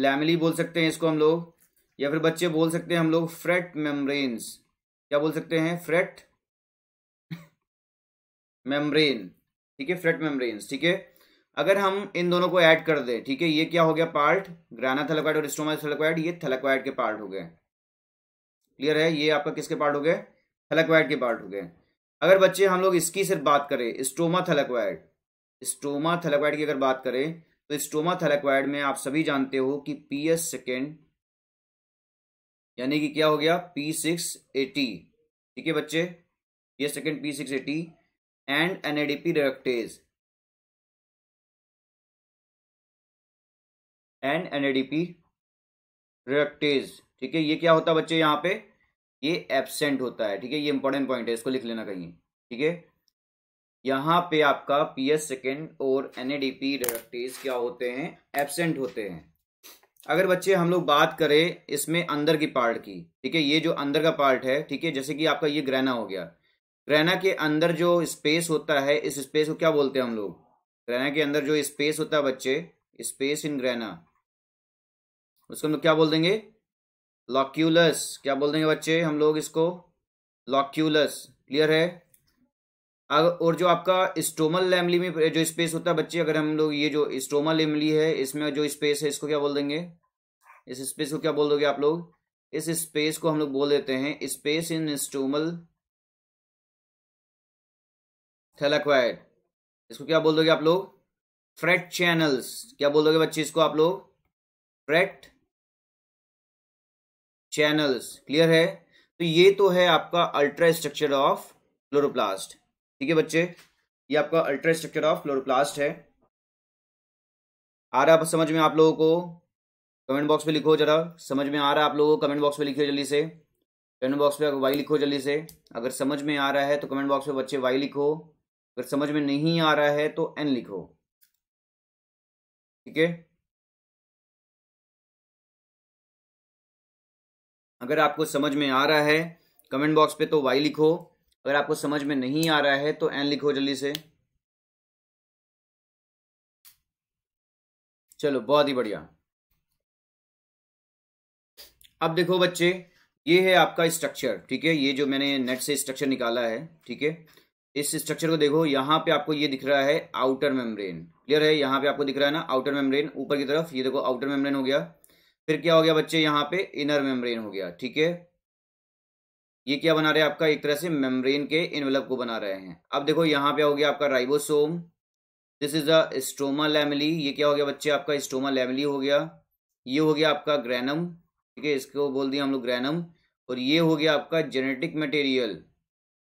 लैमिली बोल सकते हैं इसको हम लोग या फिर बच्चे बोल सकते हैं हम लोग फ्रेट मेम्ब्रेन्स क्या बोल सकते हैं फ्रेट मेम्ब्रेन ठीक है फ्रेट मेम्ब्रेन्स ठीक है अगर हम इन दोनों को ऐड कर दें ठीक है ये क्या हो गया पार्ट ग्राना थैलेक्वाइड और स्टोमा थैलेक्वाइड ये थैलेक्वाइड के पार्ट हो गए क्लियर है ये आपका किसके पार्ट हो गए थैलेक्वाइड के पार्ट हो गए अगर बच्चे हम लोग इसकी सिर्फ बात करें स्टोमा थैलेक्वाइड स्टोमा थैलेक्वाइड की अगर बात करें तो स्टोमा थैलेक्वाइड में आप सभी जानते हो कि पी एस सेकेंड यानी कि क्या हो गया पी सिक्स एटी ठीक है बच्चे S second P six eighty and N ADP reductase and N ADP reductase ठीक है ये क्या होता है बच्चे यहाँ पे ये एबसेंट होता है ठीक है ये इंपॉर्टेंट पॉइंट है इसको लिख लेना कहीं ठीक है यहाँ पे आपका पी एस सेकेंड और N A D P reductase क्या होते हैं एबसेंट होते हैं अगर बच्चे हम लोग बात करें इसमें अंदर की पार्ट की ठीक है ये जो अंदर का पार्ट है ठीक है जैसे कि आपका ये ग्रहना हो गया ग्रहना के अंदर जो स्पेस होता है इस स्पेस को क्या बोलते हैं हम लोग ग्रहना के अंदर जो स्पेस होता है बच्चे स्पेस इन ग्रहना उसको हम लोग क्या बोल देंगे लॉक्यूलस क्या बोल देंगे बच्चे हम लोग इसको लॉक्यूलस क्लियर है और जो आपका स्टोमल लैमली में जो स्पेस होता है बच्चे अगर हम लोग ये जो स्टोमल लैमली है इसमें जो स्पेस है इसको क्या बोल देंगे इस स्पेस को क्या बोल दोगे आप लोग इस स्पेस को हम लोग बोल देते हैं स्पेस इन स्टोमल थैलाक्वाइड इसको क्या बोल दोगे आप लोग फ्रेट चैनल्स क्या बोल दोगे बच्चे इसको आप लोग फ्रेट चैनल्स क्लियर है तो ये तो है आपका अल्ट्रा स्ट्रक्चर ऑफ क्लोरोप्लास्ट ठीक है बच्चे ये आपका अल्ट्रा स्ट्रक्चर ऑफ फ्लोरोप्लास्ट है आ रहा है समझ में आप लोगों को कमेंट बॉक्स पे लिखो जरा समझ में आ रहा है आप लोगों को कमेंट बॉक्स में लिखिए जल्दी से कमेंट बॉक्स पे वाई लिखो जल्दी से अगर समझ में आ रहा है तो कमेंट बॉक्स में बच्चे वाई लिखो अगर समझ में नहीं आ रहा है तो एन लिखो ठीक है अगर आपको समझ में आ रहा है कमेंट बॉक्स पे तो वाई लिखो अगर आपको समझ में नहीं आ रहा है तो एन लिखो जल्दी से चलो बहुत ही बढ़िया अब देखो बच्चे ये है आपका स्ट्रक्चर ठीक है ये जो मैंने नेट से स्ट्रक्चर निकाला है ठीक है इस स्ट्रक्चर को देखो यहां पे आपको ये दिख रहा है आउटर मेम्ब्रेन क्लियर है यहां पे आपको दिख रहा है ना आउटर मेम्ब्रेन ऊपर की तरफ ये देखो आउटर मेम्ब्रेन हो गया फिर क्या हो गया बच्चे यहाँ पे इनर मेम्ब्रेन हो गया ठीक है ये क्या बना रहे हैं आपका एक तरह से मेम्ब्रेन के इनवेलप को बना रहे हैं अब देखो यहाँ पे हो गया आपका ribosome this is a stroma lamellae ये क्या हो गया बच्चे आपका स्टोमा लैमली हो गया ये हो गया आपका ग्रैनम ठीक है इसको बोल दिया हम लोग ग्रैनम और ये हो गया आपका जेनेटिक मटेरियल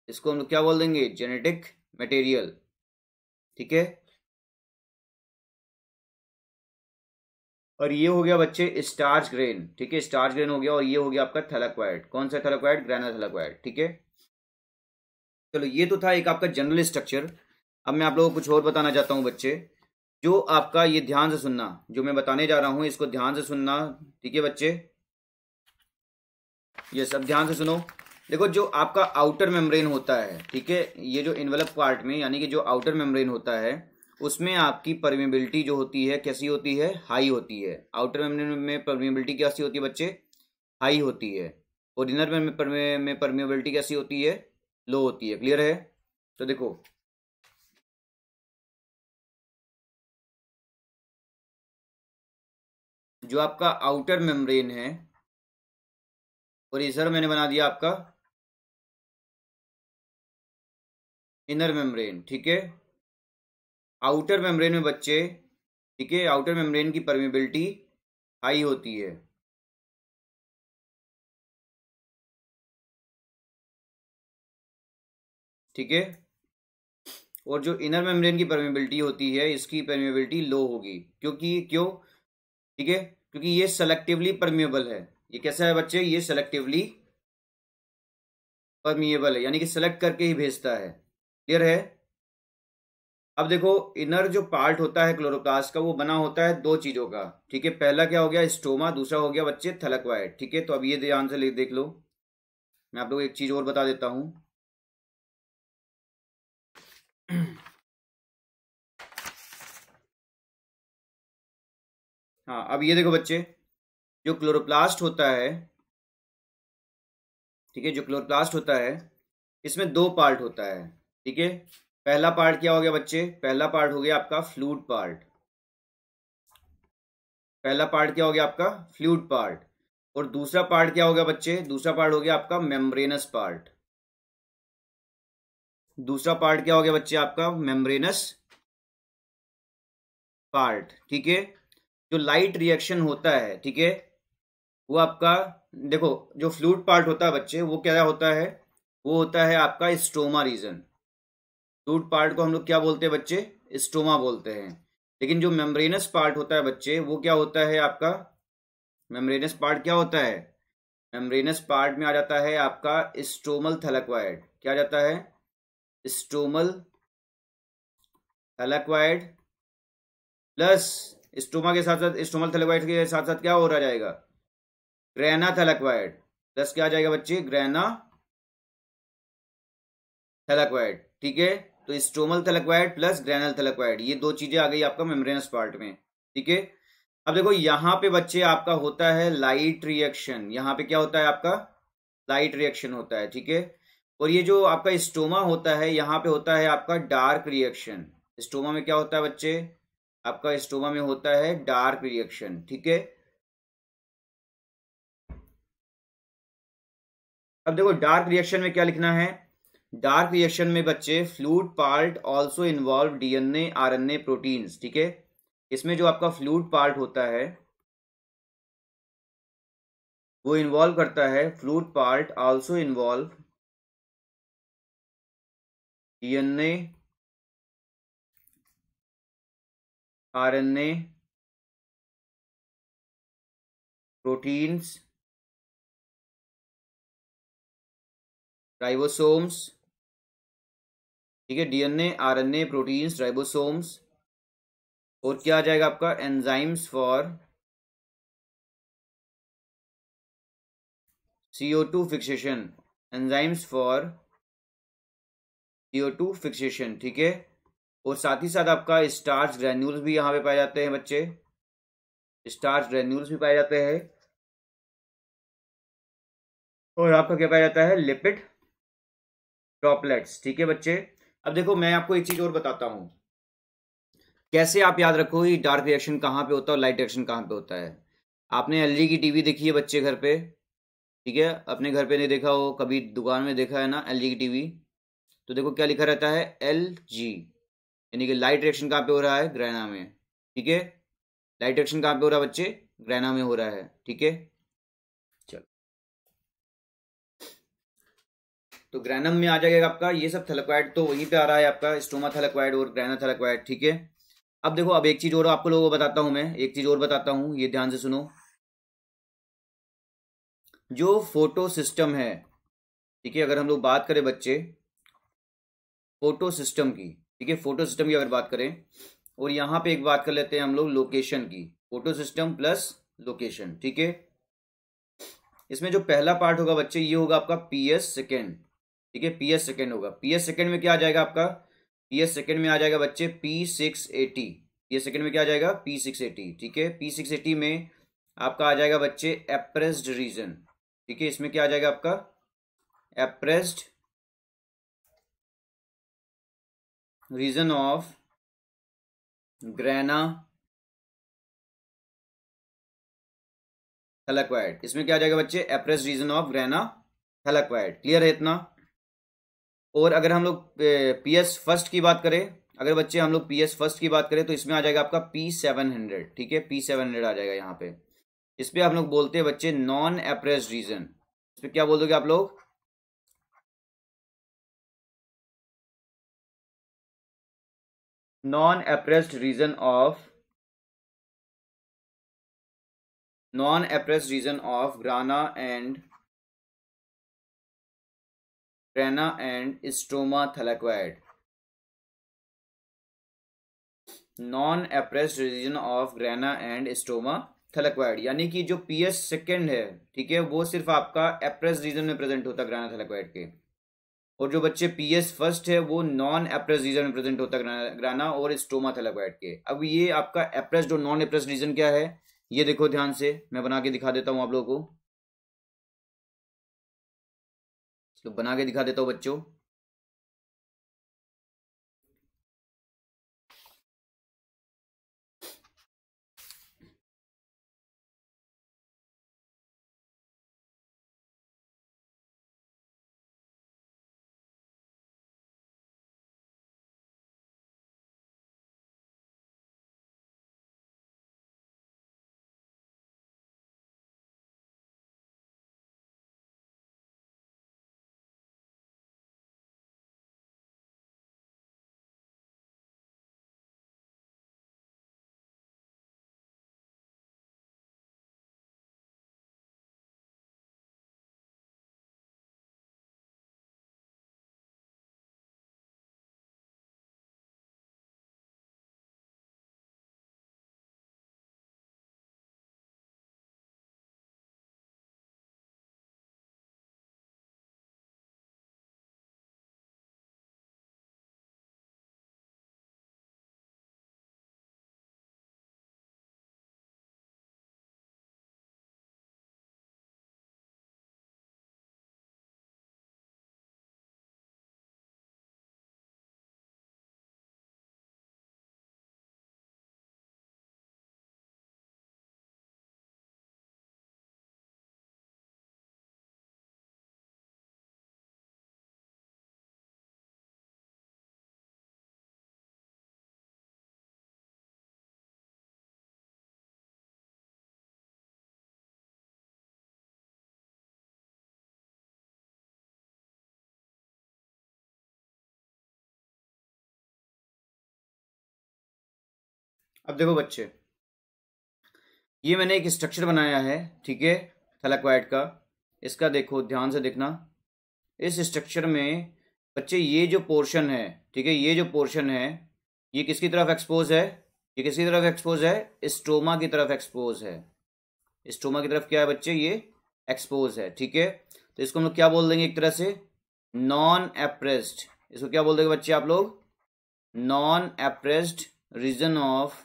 इसको हम लोग क्या बोल देंगे जेनेटिक मटेरियल ठीक है और ये हो गया बच्चे स्टार्च ग्रेन ठीक है स्टार्च ग्रेन हो गया और ये हो गया आपका थैलाक्वाइड कौन सा थैलाक्वाइड ग्रैनल थैलाक्वाइड ठीक है चलो ये तो था एक आपका जनरल स्ट्रक्चर अब मैं आप लोगों को कुछ और बताना चाहता हूँ बच्चे जो आपका ये ध्यान से सुनना जो मैं बताने जा रहा हूँ इसको ध्यान से सुनना ठीक है बच्चे ये सब ध्यान से सुनो देखो जो आपका आउटर मेम्ब्रेन होता है ठीक है ये जो इन्वेलप पार्ट में यानी कि जो आउटर मेम्ब्रेन होता है उसमें आपकी परमिबिलिटी जो होती है कैसी होती है हाई होती है आउटर मेम्ब्रेन में परमिबिलिटी कैसी होती है बच्चे हाई होती है और इनर में में परमिबिलिटी कैसी होती है लो होती है क्लियर है तो देखो जो आपका आउटर मेम्ब्रेन है और ये सर मैंने बना दिया आपका इनर मेम्ब्रेन ठीक है आउटर मेम्ब्रेन में बच्चे ठीक है आउटर मेम्ब्रेन की परमिबिलिटी हाई होती है ठीक है और जो इनर मेम्ब्रेन की परमिबिलिटी होती है इसकी परमिबिलिटी लो होगी क्योंकि क्यों ठीक है क्योंकि ये सेलेक्टिवली परमिएबल है ये कैसा है बच्चे ये सेलेक्टिवली परमिएबल है यानी कि सेलेक्ट करके ही भेजता है क्लियर है अब देखो इनर जो पार्ट होता है क्लोरोप्लास्ट का वो बना होता है दो चीज़ों का ठीक है पहला क्या हो गया स्टोमा दूसरा हो गया बच्चे थलकवाइड ठीक है तो अब ये ध्यान से देख लो मैं आप लोग एक चीज़ और बता देता हूं हाँ अब ये देखो बच्चे जो क्लोरोप्लास्ट होता है ठीक है जो क्लोरोप्लास्ट होता है इसमें दो पार्ट होता है ठीक है पहला पार्ट क्या हो गया बच्चे पहला पार्ट हो गया आपका फ्लूट पार्ट पहला पार्ट क्या हो गया आपका फ्लूट पार्ट और दूसरा पार्ट क्या हो गया बच्चे दूसरा पार्ट हो गया आपका मेम्ब्रेनस पार्ट दूसरा पार्ट क्या हो गया बच्चे आपका मेम्ब्रेनस पार्ट ठीक है जो लाइट रिएक्शन होता है ठीक है वो आपका देखो जो फ्लूट पार्ट होता है बच्चे वो क्या होता है वो होता है आपका स्टोमा रीजन टूट पार्ट को हम लोग क्या बोलते हैं बच्चे स्टोमा बोलते हैं लेकिन जो मेम्ब्रेनस पार्ट होता है बच्चे वो क्या होता है आपका मेम्ब्रेनस पार्ट क्या होता है मेम्ब्रेनस पार्ट में आ जाता है आपका स्टोमल थैलेक्वाइड क्या जाता है स्टोमल थैलेक्वाइड प्लस स्टोमा के साथ साथ स्टोमल थैलेक्वाइड के साथ साथ क्या हो रहा जाएगा ग्रहणा थैलेक्वाइड प्लस क्या आ जाएगा बच्चे ग्रहणा थैलेक्वाइड ठीक है तो stromal thylakoid plus granal thylakoid ये दो चीजें आ गई आपका मेम्ब्रेनस पार्ट में ठीक है अब देखो यहां पे बच्चे आपका होता है लाइट रिएक्शन यहाँ पे क्या होता है आपका लाइट रिएक्शन होता है ठीक है और ये जो आपका स्टोमा होता है यहां पे होता है आपका डार्क रिएक्शन स्टोमा में क्या होता है बच्चे आपका स्टोमा में होता है डार्क रिएक्शन ठीक है अब देखो डार्क रिएक्शन में क्या लिखना है डार्क रिएक्शन में बच्चे fluid part also involve DNA RNA proteins ठीक है इसमें जो आपका फ्लूड पार्ट होता है वो इन्वॉल्व करता है fluid part also involve DNA RNA proteins ribosomes ठीक है डीएनए आरएनए प्रोटीन्स राइबोसोम्स और क्या आ जाएगा आपका enzymes for CO two fixation enzymes for CO two fixation ठीक है और साथ ही साथ आपका स्टार्च ग्रेन्यूल भी यहां पे पाए जाते हैं बच्चे स्टार्च ग्रेन्यूल्स भी पाए जाते हैं और आपका क्या पाया जाता है लिपिड ड्रॉपलेट्स ठीक है बच्चे अब देखो मैं आपको एक चीज और बताता हूं कैसे आप याद रखो ये डार्क रिएक्शन कहाँ पे होता है और लाइट रिएक्शन कहाँ पे होता है आपने एल की टीवी देखी है बच्चे घर पे ठीक है अपने घर पे नहीं देखा हो कभी दुकान में देखा है ना एल की टीवी तो देखो क्या लिखा रहता है एल जी यानी कि लाइट रिएक्शन कहाँ पे हो रहा है ग्रहणा में ठीक है लाइट रिएक्शन कहाँ पे हो रहा है बच्चे ग्रहणा में हो रहा है ठीक है तो ग्रैनम में आ जाएगा आपका ये सब थैलेक्वाइड तो वहीं पे आ रहा है आपका स्टोमा थैलेक्वाइड और ग्रैना थैलेक्वाइड ठीक है अब देखो अब एक चीज और आपको लोगों को बताता हूं मैं एक चीज और बताता हूं ये ध्यान से सुनो जो फोटो सिस्टम है ठीक है अगर हम लोग बात करें बच्चे फोटो सिस्टम की ठीक है फोटो सिस्टम की अगर बात करें और यहाँ पे एक बात कर लेते हैं हम लोग लोकेशन की फोटो सिस्टम प्लस लोकेशन ठीक है इसमें जो पहला पार्ट होगा बच्चे ये होगा आपका पीएस सेकेंड ठीक है पी एस सेकेंड होगा पी एस सेकेंड में क्या आ जाएगा आपका पी एस सेकेंड में आ जाएगा बच्चे P six eighty P S second में क्या आ जाएगा पी सिक्स एटी ठीक है पी सिक्स एटी में आपका आ जाएगा बच्चे एप्रेस्ड रीजन ठीक है इसमें क्या आ जाएगा आपका appressed region of grana thylakoid इसमें क्या आ जाएगा बच्चे appressed region of grana thylakoid clear है इतना और अगर हम लोग पी एस फर्स्ट की बात करें अगर बच्चे हम लोग पी एस फर्स्ट की बात करें तो इसमें आ जाएगा आपका पी सेवन हंड्रेड ठीक है पी सेवन हंड्रेड आ जाएगा यहाँ पे इस पर हम लोग बोलते हैं बच्चे नॉन एप्रेस रीजन इस पर क्या बोल दोगे आप लोग non appressed region of non appressed region of grana and Trena and stroma thylakoid. Non appressed region of grana and stroma thylakoid यानी कि जो पी एस सेकेंड है ठीक है वो सिर्फ आपका एप्रेस रीजन में प्रेजेंट होता है ग्राना थैलेक्वाइड के और जो बच्चे पी एस फर्स्ट है वो नॉन एप्रेस रीजन में प्रेजेंट होता है ग्राना और स्टोमा थैलेक्वाइड के अब ये आपका एप्रेस्ड और नॉन एप्रेस रीजन क्या है ये देखो ध्यान से मैं बना के दिखा देता हूँ आप लोगों को तो बना के दिखा देता हूँ बच्चों अब देखो बच्चे ये मैंने एक स्ट्रक्चर बनाया है ठीक है थैलाक्वाइड का इसका देखो ध्यान से देखना इस स्ट्रक्चर में बच्चे ये जो पोर्शन है ठीक है ये जो पोर्शन है ये किसकी तरफ एक्सपोज है ये किसकी तरफ एक्सपोज है स्टोमा की तरफ एक्सपोज है स्टोमा की तरफ क्या है बच्चे ये एक्सपोज है ठीक है तो इसको हम लोग क्या बोल देंगे एक तरह से नॉन एप्रेस्ड इसको क्या बोल देंगे बच्चे आप लोग non appressed region of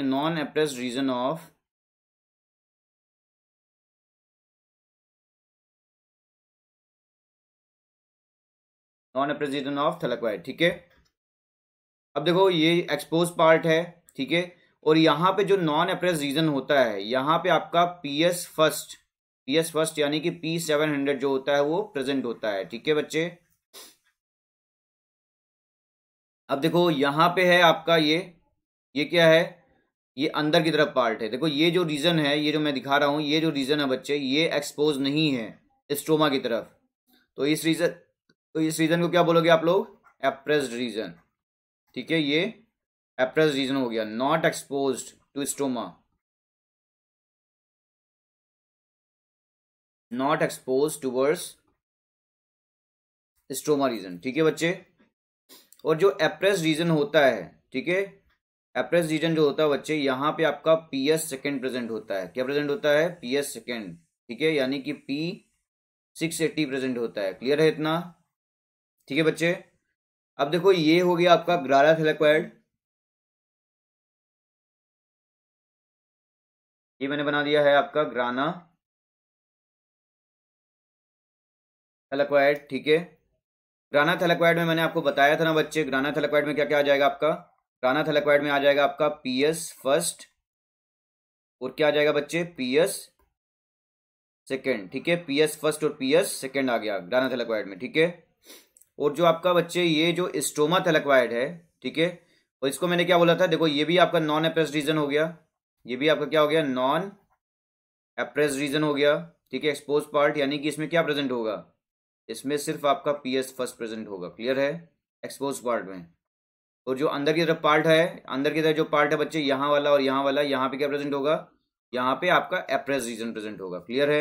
a non appressed region of non of thylakoid ठीक है अब देखो ये एक्सपोज पार्ट है ठीक है और यहां पे जो नॉन एप्रेस रीजन होता है यहां पे आपका पीएस फर्स्ट पीएस फर्स्ट यानी कि पी सेवन हंड्रेड जो होता है वो प्रेजेंट होता है ठीक है बच्चे अब देखो यहां पे है आपका ये ये क्या है ये अंदर की तरफ पार्ट है देखो ये जो रीज़न है ये जो मैं दिखा रहा हूँ ये जो रीज़न है बच्चे ये एक्सपोज नहीं है स्ट्रोमा की तरफ तो इस रीज़न तो इस रीज़न को क्या बोलोगे आप लोग एप्रेस रीज़न ठीक है ये एप्रेस रीज़न हो गया not expose to stroma not expose towards stroma region ठीक है बच्चे और जो एप्रेस रीज़न होता है ठीक है एप्रेस रीजन जो होता है बच्चे यहाँ पे आपका पी एस सेकेंड प्रेजेंट होता है क्या प्रेजेंट होता है पी एस सेकेंड ठीक है यानी कि पी सिक्स एट्टी प्रेजेंट होता है क्लियर है इतना ठीक है बच्चे अब देखो ये हो गया आपका ग्रारा थेलेक्वाइड ये मैंने बना दिया है आपका ग्राना थेलेक्वाइड ठीक है ग्राना थेलेक्वाइड में मैंने आपको बताया था ना बच्चे ग्राना थेलेक्वाइड में क्या क्या आ जाएगा आपका राना थेलेक्वाइड में आ जाएगा आपका पीएस फर्स्ट और क्या आ जाएगा बच्चे पीएस सेकेंड ठीक है पीएस फर्स्ट और पीएस सेकेंड आ गया राना थैलेक्वाइड में ठीक है और जो आपका बच्चे ये जो स्टोमा थैलेक्वाइड है ठीक है और इसको मैंने क्या बोला था देखो ये भी आपका नॉन एप्रेस रीजन हो गया ये भी आपका क्या हो गया नॉन एप्रेस रीजन हो गया ठीक है एक्सपोज पार्ट यानी कि इसमें क्या प्रेजेंट होगा इसमें सिर्फ आपका पीएस फर्स्ट प्रेजेंट होगा क्लियर है एक्सपोज पार्ट में और जो अंदर की तरफ पार्ट है अंदर की तरफ जो पार्ट है बच्चे यहाँ वाला और यहाँ वाला यहाँ पे क्या प्रेजेंट होगा यहाँ पे आपका एप्रेस रीजन प्रेजेंट होगा क्लियर है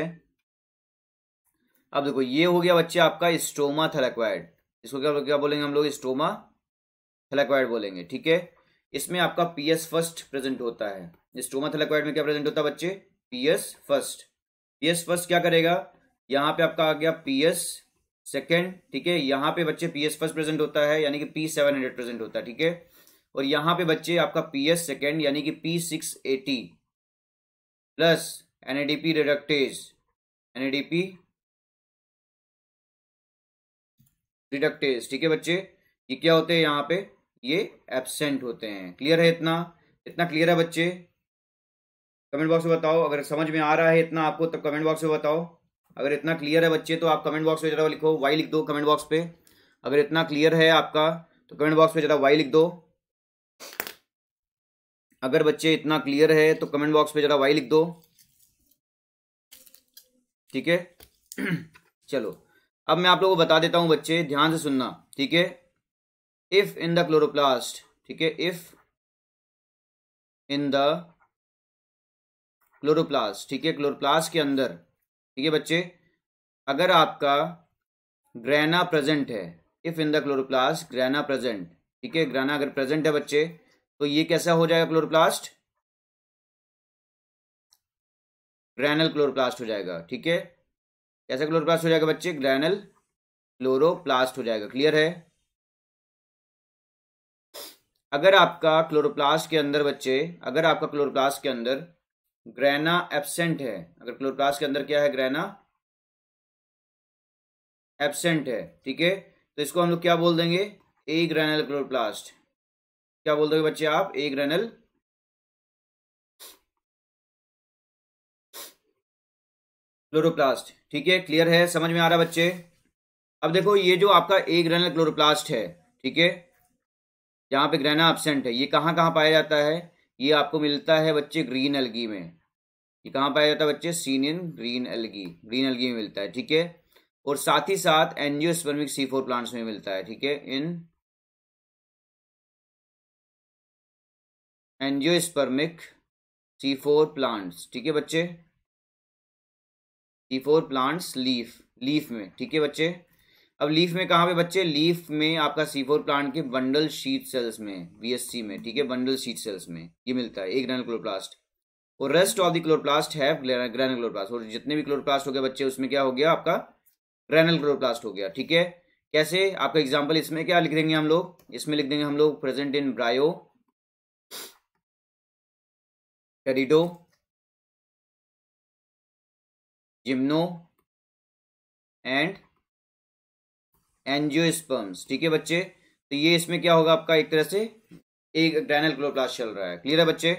अब देखो ये हो गया बच्चे आपका स्टोमा थेलेक्वाइड इसको क्या क्या बोलेंगे हम लोग स्टोमा थेलेक्वाइड बोलेंगे ठीक है इसमें आपका पीएस फर्स्ट प्रेजेंट होता है स्टोमा थेलेक्वाइड में क्या प्रेजेंट होता है बच्चे पीएस फर्स्ट पीएस फर्स्ट क्या करेगा यहाँ पे आपका आ गया पीएस सेकेंड ठीक है यहाँ पे बच्चे पी एस फर्स्ट प्रेजेंट होता है यानी कि पी सेवन हंड्रेड प्रेजेंट होता है ठीक है और यहाँ पे बच्चे आपका पी एस सेकेंड यानी कि P six eighty plus N ADP D reductase N reductase ठीक है बच्चे ये क्या होते हैं यहाँ पे ये एबसेंट होते हैं क्लियर है इतना इतना क्लियर है बच्चे कमेंट बॉक्स में बताओ अगर समझ में आ रहा है इतना आपको तब कमेंट बॉक्स में बताओ अगर इतना क्लियर है बच्चे तो आप कमेंट बॉक्स में जरा लिखो वाई लिख दो कमेंट बॉक्स पे अगर इतना क्लियर है आपका तो कमेंट बॉक्स में जरा वाई लिख दो अगर बच्चे इतना क्लियर है तो कमेंट बॉक्स में जरा वाई लिख दो ठीक है चलो अब मैं आप लोगों को बता देता हूं बच्चे ध्यान से सुनना ठीक है इफ इन द क्लोरोप्लास्ट ठीक है इफ इन द क्लोरोप्लास्ट ठीक है क्लोरोप्लास्ट के अंदर ठीक है बच्चे अगर आपका ग्रैना प्रेजेंट है if in the chloroplast grana present ठीक है ग्रैना अगर प्रेजेंट है बच्चे तो ये कैसा हो जाएगा क्लोरोप्लास्ट ग्रैनल क्लोरोप्लास्ट हो जाएगा ठीक है कैसा क्लोरोप्लास्ट हो जाएगा बच्चे ग्रैनल क्लोरोप्लास्ट हो जाएगा क्लियर है अगर आपका क्लोरोप्लास्ट के अंदर बच्चे अगर आपका क्लोरोप्लास्ट के अंदर ग्रैना एब्सेंट है अगर क्लोरोप्लास्ट के अंदर क्या है ग्रैना एब्सेंट है ठीक है तो इसको हम लोग क्या बोल देंगे ए ग्रेनल क्लोरोप्लास्ट क्या बोल दोगे बच्चे आप ए ग्रेनल क्लोरोप्लास्ट ठीक है क्लियर है समझ में आ रहा बच्चे अब देखो ये जो आपका ए ग्रेनल क्लोरोप्लास्ट है ठीक है यहां पे ग्रेना एब्सेंट है ये कहां कहां पाया जाता है ये आपको मिलता है बच्चे ग्रीन एलगी में ये कहाँ पाया जाता है बच्चे seen in green algae green algae में मिलता है ठीक है और साथ ही साथ एनजियोस्पर्मिक सी फोर प्लांट्स में मिलता है ठीक है in angiospermic C four plants ठीक है बच्चे C four plants leaf leaf में ठीक है बच्चे अब लीफ में कहाँ पे बच्चे लीफ में आपका सीफोर प्लांट के बंडल शीट सेल्स में वीएससी में ठीक है बंडल शीट सेल्स में ये मिलता है एक ग्रैनल क्लोरोप्लास्ट और रेस्ट ऑफ द क्लोरोप्लास्ट है ग्रैनल क्लोरोप्लास्ट और जितने भी क्लोरोप्लास्ट हो गए बच्चे उसमें क्या हो गया आपका ग्रैनल क्लोरोप्लास्ट हो गया ठीक है कैसे आपका एग्जाम्पल इसमें क्या लिख देंगे हम लोग इसमें लिख देंगे हम लोग present in bryo pterido gymno and angiosperms ठीक है बच्चे तो ये इसमें क्या होगा आपका एक तरह से एक ग्रैनल क्लोप्लास चल रहा है क्लियर है बच्चे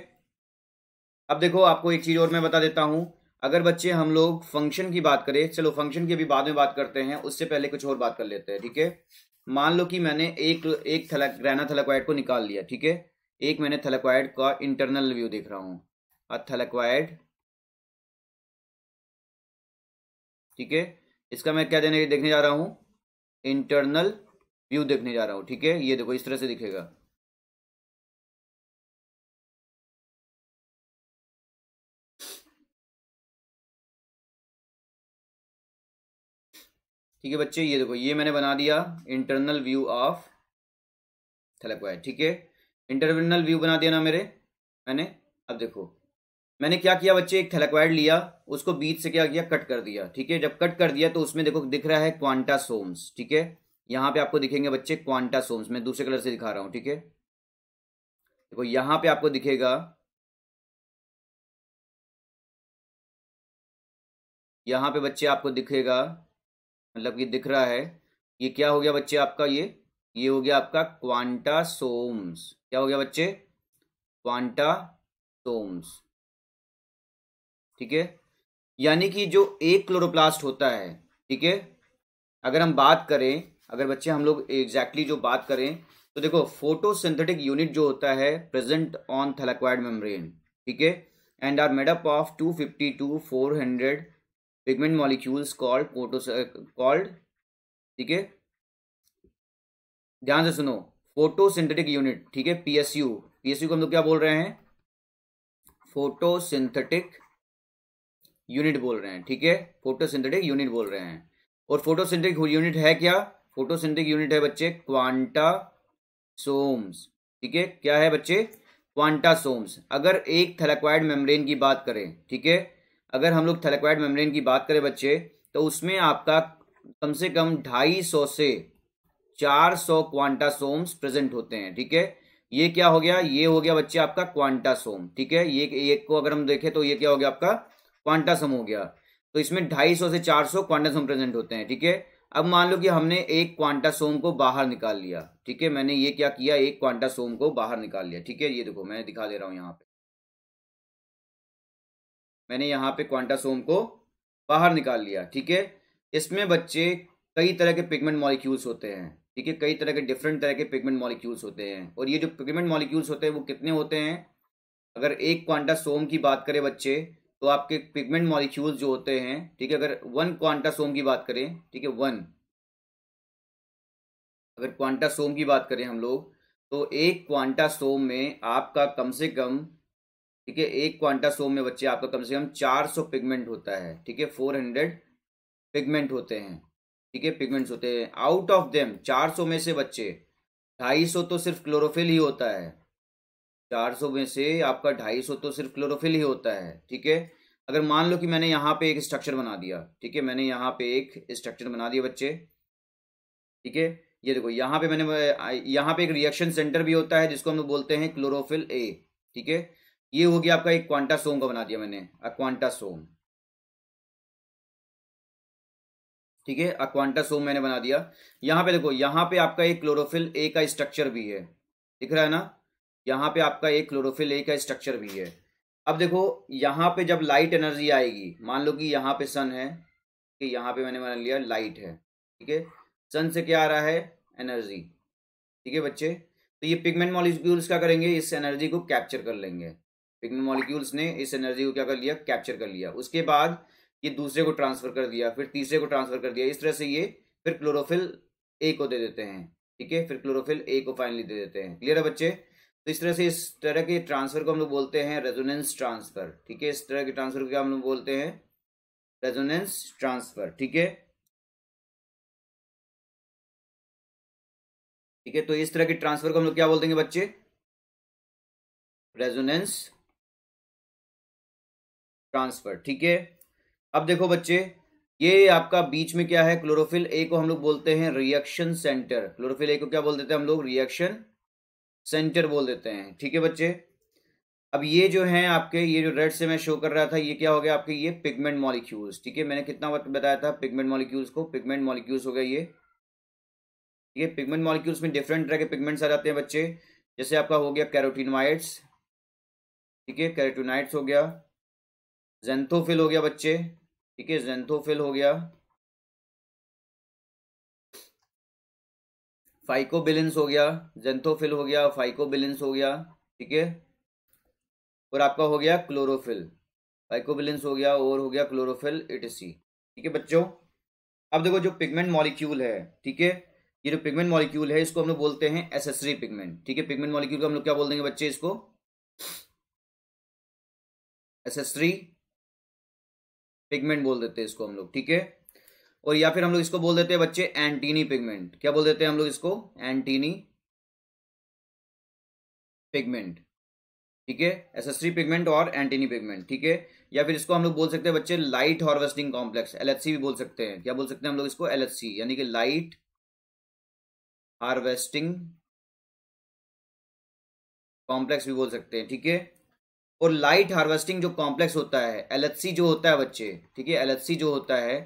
अब देखो आपको एक चीज़ और मैं बता देता हूं अगर बच्चे हम लोग फंक्शन की बात करें चलो फंक्शन की अभी बाद में बात करते हैं उससे पहले कुछ और बात कर लेते हैं ठीक है मान लो कि मैंने एक एक थलक ग्रैना थलक्वाइड को निकाल लिया ठीक है एक मैंने थलक्वाइड का इंटरनल व्यू देख रहा हूँ थलक्वाइड ठीक है इसका मैं क्या देने देखने जा रहा हूं इंटरनल व्यू देखने जा रहा हूं ठीक है ये देखो इस तरह से दिखेगा ठीक है बच्चे ये देखो ये मैंने बना दिया इंटरनल व्यू ऑफ थैलेक्वाइड ठीक है इंटरनल व्यू बना दिया ना मेरे मैंने अब देखो मैंने क्या किया बच्चे एक थैलेक्वाइड लिया उसको बीच से क्या किया कट कर दिया ठीक है जब कट कर दिया तो उसमें देखो दिख रहा है क्वांटा सोम्स ठीक है यहां पे आपको दिखेंगे बच्चे क्वांटा सोम्स मैं दूसरे कलर से दिखा रहा हूं ठीक है देखो यहां पे आपको दिखेगा यहां पे बच्चे आपको दिखेगा मतलब ये दिख रहा है ये क्या हो गया बच्चे आपका ये ये हो गया आपका क्वांटा सोम्स क्या हो गया बच्चे क्वांटा सोम्स ठीक है यानी कि जो एक क्लोरोप्लास्ट होता है ठीक है अगर हम बात करें अगर बच्चे हम लोग एग्जैक्टली exactly जो बात करें तो देखो फोटोसिंथेटिक यूनिट जो होता है प्रेजेंट ऑन थैलाक्वाइड मेम्ब्रेन ठीक है and are made up of two fifty to four hundred pigment molecules called photo called ठीक है ध्यान से सुनो फोटोसिंथेटिक यूनिट ठीक है पीएसयू पीएसयू को हम लोग क्या बोल रहे हैं फोटोसिंथेटिक यूनिट बोल रहे हैं ठीक है फोटोसिंथेटिक यूनिट बोल रहे हैं और फोटोसिंथेटिक यूनिट है क्या फोटोसिंथेटिक यूनिट है बच्चे क्वांटा सोम्स ठीक है क्या है बच्चे क्वांटा सोम्स अगर एक थैलेक्वाइड मेम्ब्रेन की बात करें ठीक है अगर हम लोग थैलेक्वाइड मेम्ब्रेन की बात करें बच्चे तो उसमें आपका कम से कम ढाई सौ से चार सौ क्वांटा सोम्स प्रेजेंट होते हैं ठीक है ये क्या हो गया ये हो गया बच्चे आपका क्वांटा सोम ठीक है ये एक को अगर हम देखें तो ये क्या हो गया आपका क्वांटा सम हो गया तो इसमें ढाई सौ से चार सौ क्वांटा सम प्रेजेंट होते हैं ठीक है अब मान लो कि हमने एक क्वांटा सोम को बाहर निकाल लिया ठीक है मैंने ये क्या किया एक क्वांटा सोम को बाहर निकाल लिया ठीक है ये देखो मैं दिखा दे रहा हूं यहाँ पे मैंने यहाँ पे क्वांटा सोम को बाहर निकाल लिया ठीक है इसमें बच्चे कई तरह के पिगमेंट मॉलिक्यूल्स होते हैं ठीक है कई तरह के डिफरेंट तरह के पिगमेंट मॉलिक्यूल्स होते हैं और ये जो पिगमेंट मॉलिक्यूल्स होते हैं वो कितने होते हैं अगर एक क्वांटा सोम की बात करें बच्चे तो आपके पिगमेंट मॉलिक्यूल्स जो होते हैं ठीक है अगर वन क्वांटासोम की बात करें ठीक है वन अगर क्वांटासोम की बात करें हम लोग तो एक क्वांटासोम में आपका कम से कम ठीक है एक क्वांटासोम में बच्चे आपका कम से कम चार सौ पिगमेंट होता है ठीक है फोर हंड्रेड पिगमेंट होते हैं ठीक है पिगमेंट्स होते हैं आउट ऑफ देम चार सौ में से बच्चे ढाई सौ तो सिर्फ क्लोरोफिल ही होता है चार सौ में से आपका ढाई सौ तो सिर्फ क्लोरोफिल ही होता है ठीक है अगर मान लो कि मैंने यहाँ पे एक स्ट्रक्चर बना दिया ठीक है मैंने यहाँ पे एक स्ट्रक्चर बना दिया बच्चे ठीक है ये देखो यहाँ पे मैंने यहाँ पे एक रिएक्शन सेंटर भी होता है जिसको हम लोग बोलते हैं क्लोरोफिल ए ठीक है ये हो गया आपका एक क्वांटासोम का बना दिया मैंने अक्वांटासोम ठीक है अक्वांटासोम मैंने बना दिया यहाँ पे देखो यहाँ पे आपका एक क्लोरोफिल ए का स्ट्रक्चर भी है दिख रहा है ना यहाँ पे आपका एक क्लोरोफिल ए का स्ट्रक्चर भी है अब देखो यहाँ पे जब लाइट एनर्जी आएगी मान लो कि यहाँ पे सन है कि यहाँ पे मैंने मान लिया लाइट है ठीक है सन से क्या आ रहा है एनर्जी ठीक है बच्चे तो ये पिगमेंट मॉलिक्यूल्स क्या करेंगे इस एनर्जी को कैप्चर कर लेंगे पिगमेंट मॉलिक्यूल्स ने इस एनर्जी को क्या कर लिया कैप्चर कर लिया उसके बाद ये दूसरे को ट्रांसफर कर दिया फिर तीसरे को ट्रांसफर कर दिया इस तरह से ये फिर क्लोरोफिल ए को दे देते हैं ठीक है फिर क्लोरोफिल ए को फाइनली दे देते हैं क्लियर है बच्चे तो इस तरह से इस तरह के ट्रांसफर को हम लोग बोलते हैं रेजोनेंस ट्रांसफर ठीक है इस तरह के ट्रांसफर को क्या हम लोग बोलते हैं रेजोनेंस ट्रांसफर ठीक है ठीक है तो इस तरह के ट्रांसफर को हम लोग क्या बोल देंगे बच्चे रेजोनेंस ट्रांसफर ठीक है अब देखो बच्चे ये आपका बीच में क्या है क्लोरोफिल ए को हम लोग बोलते हैं रिएक्शन सेंटर क्लोरोफिल ए को क्या बोल देते हैं हम लोग रिएक्शन सेंटर बोल देते हैं ठीक है बच्चे अब ये जो है आपके ये जो रेड से मैं शो कर रहा था ये क्या हो गया आपके ये पिगमेंट मॉलिक्यूल्स ठीक है मैंने कितना वक्त बताया था पिगमेंट मॉलिक्यूल्स को पिगमेंट मॉलिक्यूल्स हो गया ये ये पिगमेंट मॉलिक्यूल्स में डिफरेंट तरह के पिगमेंट्स आ जाते हैं बच्चे जैसे आपका हो गया कैरोटीनवाइड्स ठीक है कैरोटीनाइट्स हो गया जेंथोफिल हो गया बच्चे ठीक है जेंथोफिल हो गया फाइकोबिलेंस हो गया जेंथोफिल हो गया फाइकोबिलेंस हो गया ठीक है और आपका हो गया क्लोरोफिल फाइकोबिलेंस हो गया और हो गया क्लोरोफिल इटसी ठीक है बच्चों अब देखो जो पिगमेंट मॉलिक्यूल है ठीक है ये जो पिगमेंट मॉलिक्यूल है इसको हम लोग बोलते हैं एसेसरी पिगमेंट ठीक है पिगमेंट मॉलिक्यूल को हम लोग क्या बोल देंगे बच्चे इसको एसेसरी पिगमेंट बोल देते हैं इसको हम लोग ठीक है और या फिर हम लोग इसको बोल देते हैं बच्चे एंटीनी पिगमेंट क्या बोल देते हैं हम लोग इसको एंटीनी पिगमेंट ठीक है एसेसरी पिगमेंट और एंटीनी पिगमेंट ठीक है या फिर इसको हम लोग बोल सकते हैं बच्चे लाइट हार्वेस्टिंग कॉम्प्लेक्स एलएचसी भी बोल सकते हैं क्या बोल सकते हैं हम लोग इसको एलएचसी यानी कि लाइट हार्वेस्टिंग कॉम्प्लेक्स भी बोल सकते हैं ठीक है और लाइट हार्वेस्टिंग जो कॉम्प्लेक्स होता है एलएचसी जो होता है बच्चे ठीक है एलएचसी जो होता है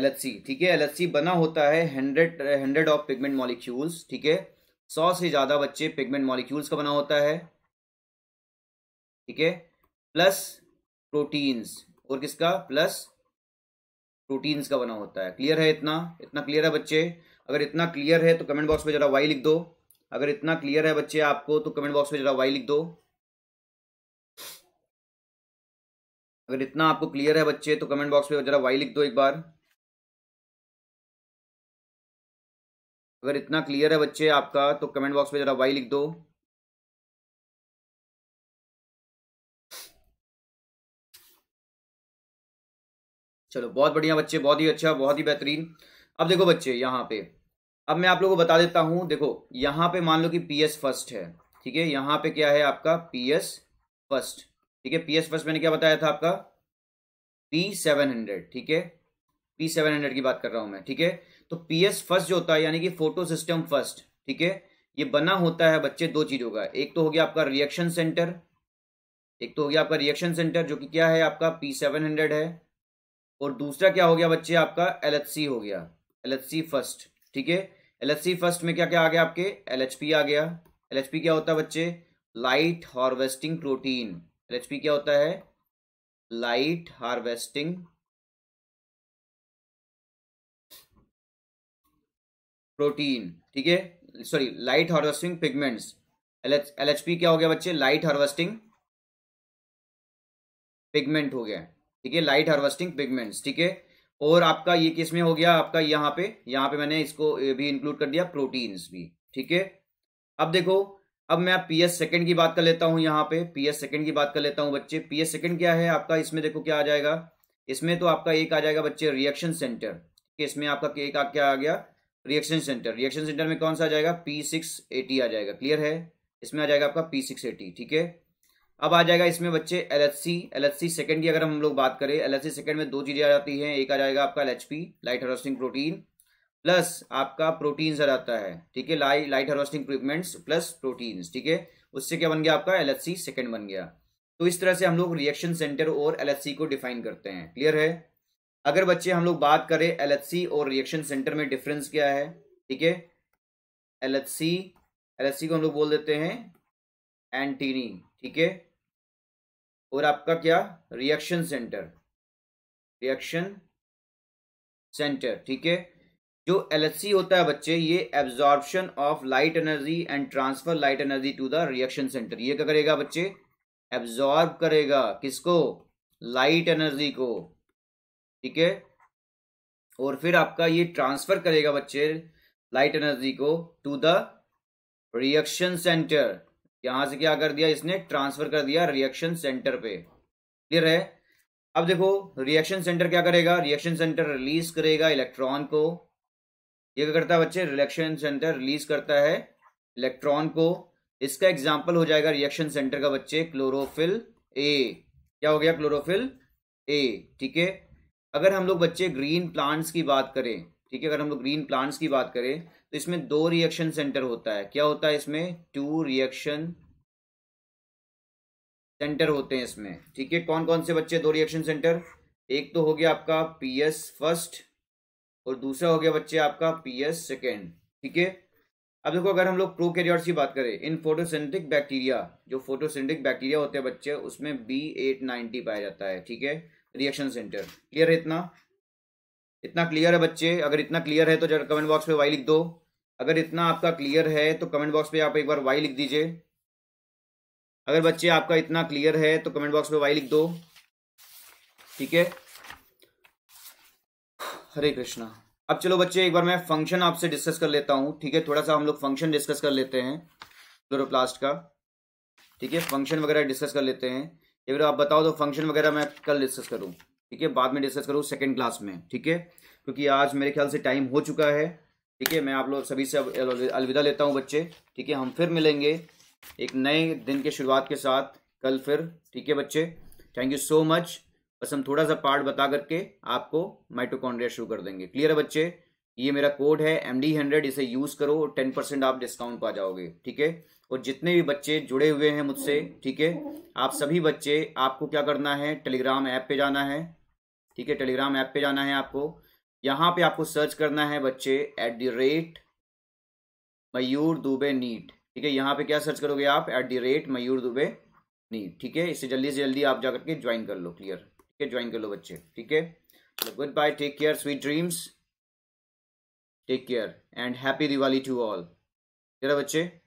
एलएचसी ठीक है एलएचसी बना होता है hundred hundred of pigment molecules ठीक है सौ से ज़्यादा बच्चे पिगमेंट मॉलिक्यूल्स का बना होता है ठीक है प्लस प्रोटीन्स और किसका प्लस प्रोटीन्स का बना होता है क्लियर है इतना इतना क्लियर है बच्चे अगर इतना क्लियर है तो कमेंट बॉक्स में जरा वाई लिख दो अगर इतना क्लियर है बच्चे आपको तो कमेंट बॉक्स में जरा वाई लिख दो अगर इतना आपको क्लियर है बच्चे तो कमेंट बॉक्स में जरा वाई लिख दो एक बार अगर इतना क्लियर है बच्चे आपका तो कमेंट बॉक्स में ज़रा वाई लिख दो चलो बहुत बढ़िया बच्चे बहुत ही अच्छा बहुत ही बेहतरीन अब देखो बच्चे यहाँ पे अब मैं आप लोगों को बता देता हूं देखो यहाँ पे मान लो कि पी फर्स्ट है ठीक है यहाँ पे क्या है आपका पी फर्स्ट ठीक है पी फर्स्ट मैंने क्या बताया था आपका पी सेवन हंड्रेड ठीक है पी सेवन हंड्रेड की बात कर रहा हूं मैं ठीक है तो पीएस फर्स्ट जो होता है यानी कि फोटो सिस्टम फर्स्ट ठीक है ये बना होता है बच्चे दो चीज़ों का एक तो हो गया आपका रिएक्शन सेंटर एक तो हो गया आपका रिएक्शन सेंटर जो कि क्या है आपका पी सेवन हंड्रेड है और दूसरा क्या हो गया बच्चे आपका एल एच सी हो गया एल एच सी फर्स्ट ठीक है एल एच सी फर्स्ट में क्या क्या आ गया आपके एल एच पी आ गया एल एच पी क्या होता है बच्चे light harvesting protein L H P क्या होता है लाइट हार्वेस्टिंग प्रोटीन ठीक है sorry light harvesting pigments L H क्या हो गया बच्चे लाइट हार्वेस्टिंग पिगमेंट हो गया ठीक है लाइट हार्वेस्टिंग पिगमेंट्स ठीक है और आपका ये किस में हो गया आपका यहाँ पे यहाँ पे मैंने इसको भी इंक्लूड कर दिया प्रोटीन्स भी ठीक है अब देखो अब मैं पी एस सेकेंड की बात कर लेता हूँ यहाँ पे पी एस सेकेंड की बात कर लेता हूँ बच्चे पी एस सेकेंड क्या है आपका इसमें देखो क्या आ जाएगा इसमें तो आपका एक आ जाएगा बच्चे रिएक्शन सेंटर इसमें आपका एक क्या आ गया रिएक्शन सेंटर रिएक्शन सेंटर में कौन सा आ जाएगा पी सिक्स एटी आ जाएगा क्लियर है इसमें आ जाएगा आपका पी सिक्स एटी ठीक है अब आ जाएगा इसमें बच्चे L H C L H C second की अगर हम लोग बात करें एल एच सी सेकेंड में दो चीज़ें आ जाती हैं एक आ जाएगा आपका L H P light harvesting protein plus आपका प्रोटीन आ आता है ठीक है light harvesting equipments plus proteins ठीक है उससे क्या बन गया आपका एल एच सी सेकेंड बन गया तो इस तरह से हम लोग रिएक्शन सेंटर और एल एच सी को डिफाइन करते हैं क्लियर है अगर बच्चे हम लोग बात करें एल और रिएक्शन सेंटर में डिफरेंस क्या है ठीक है एल एलएचसी को हम लोग बोल देते हैं एंटीनी ठीक है और आपका क्या रिएक्शन सेंटर रिएक्शन सेंटर ठीक है जो सी होता है बच्चे ये absorption of light energy and transfer light energy to the reaction centre ये क्या करेगा बच्चे एब्जॉर्ब करेगा किसको लाइट एनर्जी को ठीक है और फिर आपका ये ट्रांसफर करेगा बच्चे लाइट एनर्जी को टू द रिएक्शन सेंटर यहां से क्या कर दिया इसने ट्रांसफर कर दिया रिएक्शन सेंटर पे क्लियर है अब देखो रिएक्शन सेंटर क्या करेगा रिएक्शन सेंटर रिलीज करेगा इलेक्ट्रॉन को ये क्या करता है बच्चे रिएक्शन सेंटर रिलीज करता है इलेक्ट्रॉन को इसका एग्जाम्पल हो जाएगा रिएक्शन सेंटर का बच्चे क्लोरोफिल ए क्या हो गया क्लोरोफिल ए ठीक है अगर हम लोग बच्चे ग्रीन प्लांट्स की बात करें ठीक है अगर हम लोग ग्रीन प्लांट्स की बात करें तो इसमें दो रिएक्शन सेंटर होता है क्या होता है इसमें टू रिएक्शन सेंटर होते हैं इसमें ठीक है कौन कौन से बच्चे दो रिएक्शन सेंटर एक तो हो गया आपका पी फर्स्ट और दूसरा हो गया बच्चे आपका पी एस सेकेंड ठीक है अब देखो अगर हम लोग प्रोकैरियोट्स की बात करें इन फोटोसिंथेटिक बैक्टीरिया जो फोटोसिंथेटिक बैक्टीरिया होते हैं बच्चे उसमें बी एट नाइन्टी पाया जाता है ठीक है रिएक्शन सेंटर क्लियर है इतना इतना क्लियर है बच्चे अगर इतना क्लियर है तो जरा कमेंट बॉक्स पे वाई लिख दो अगर इतना आपका क्लियर है तो कमेंट बॉक्स पे आप एक बार वाई लिख दीजिए अगर बच्चे आपका इतना क्लियर है तो कमेंट बॉक्स पे वाई लिख दो ठीक है हरे कृष्णा अब चलो बच्चे एक बार मैं फंक्शन आपसे डिस्कस कर लेता हूँ ठीक है थोड़ा सा हम लोग फंक्शन डिस्कस कर लेते हैं क्लोरोप्लास्ट का ठीक है फंक्शन वगैरह डिस्कस कर लेते हैं फिर आप बताओ तो फंक्शन वगैरह मैं कल डिस्कस करूँ ठीक है बाद में डिस्कस करूँ सेकेंड क्लास में ठीक है क्योंकि आज मेरे ख्याल से टाइम हो चुका है ठीक है मैं आप लोग सभी से अलविदा लेता हूँ बच्चे ठीक है हम फिर मिलेंगे एक नए दिन के शुरुआत के साथ कल फिर ठीक है बच्चे थैंक यू सो मच बस हम थोड़ा सा पार्ट बता करके आपको माइटोकॉन्ड्रिया शुरू कर देंगे क्लियर है बच्चे ये मेरा कोड है एम डी हंड्रेड इसे यूज़ करो टेन परसेंट आप डिस्काउंट पा जाओगे ठीक है और जितने भी बच्चे जुड़े हुए हैं मुझसे ठीक है आप सभी बच्चे आपको क्या करना है टेलीग्राम ऐप पे जाना है ठीक है टेलीग्राम ऐप पे जाना है आपको यहाँ पे आपको सर्च करना है बच्चे at the rate Mayur Dubey NEET ठीक है यहाँ पे क्या सर्च करोगे आप at the rate Mayur Dubey NEET ठीक है इससे जल्दी से जल्दी आप जा करके ज्वाइन कर लो क्लियर ठीक है ज्वाइन कर लो बच्चे ठीक है goodbye take care sweet dreams take care and happy Diwali to all जरा बच्चे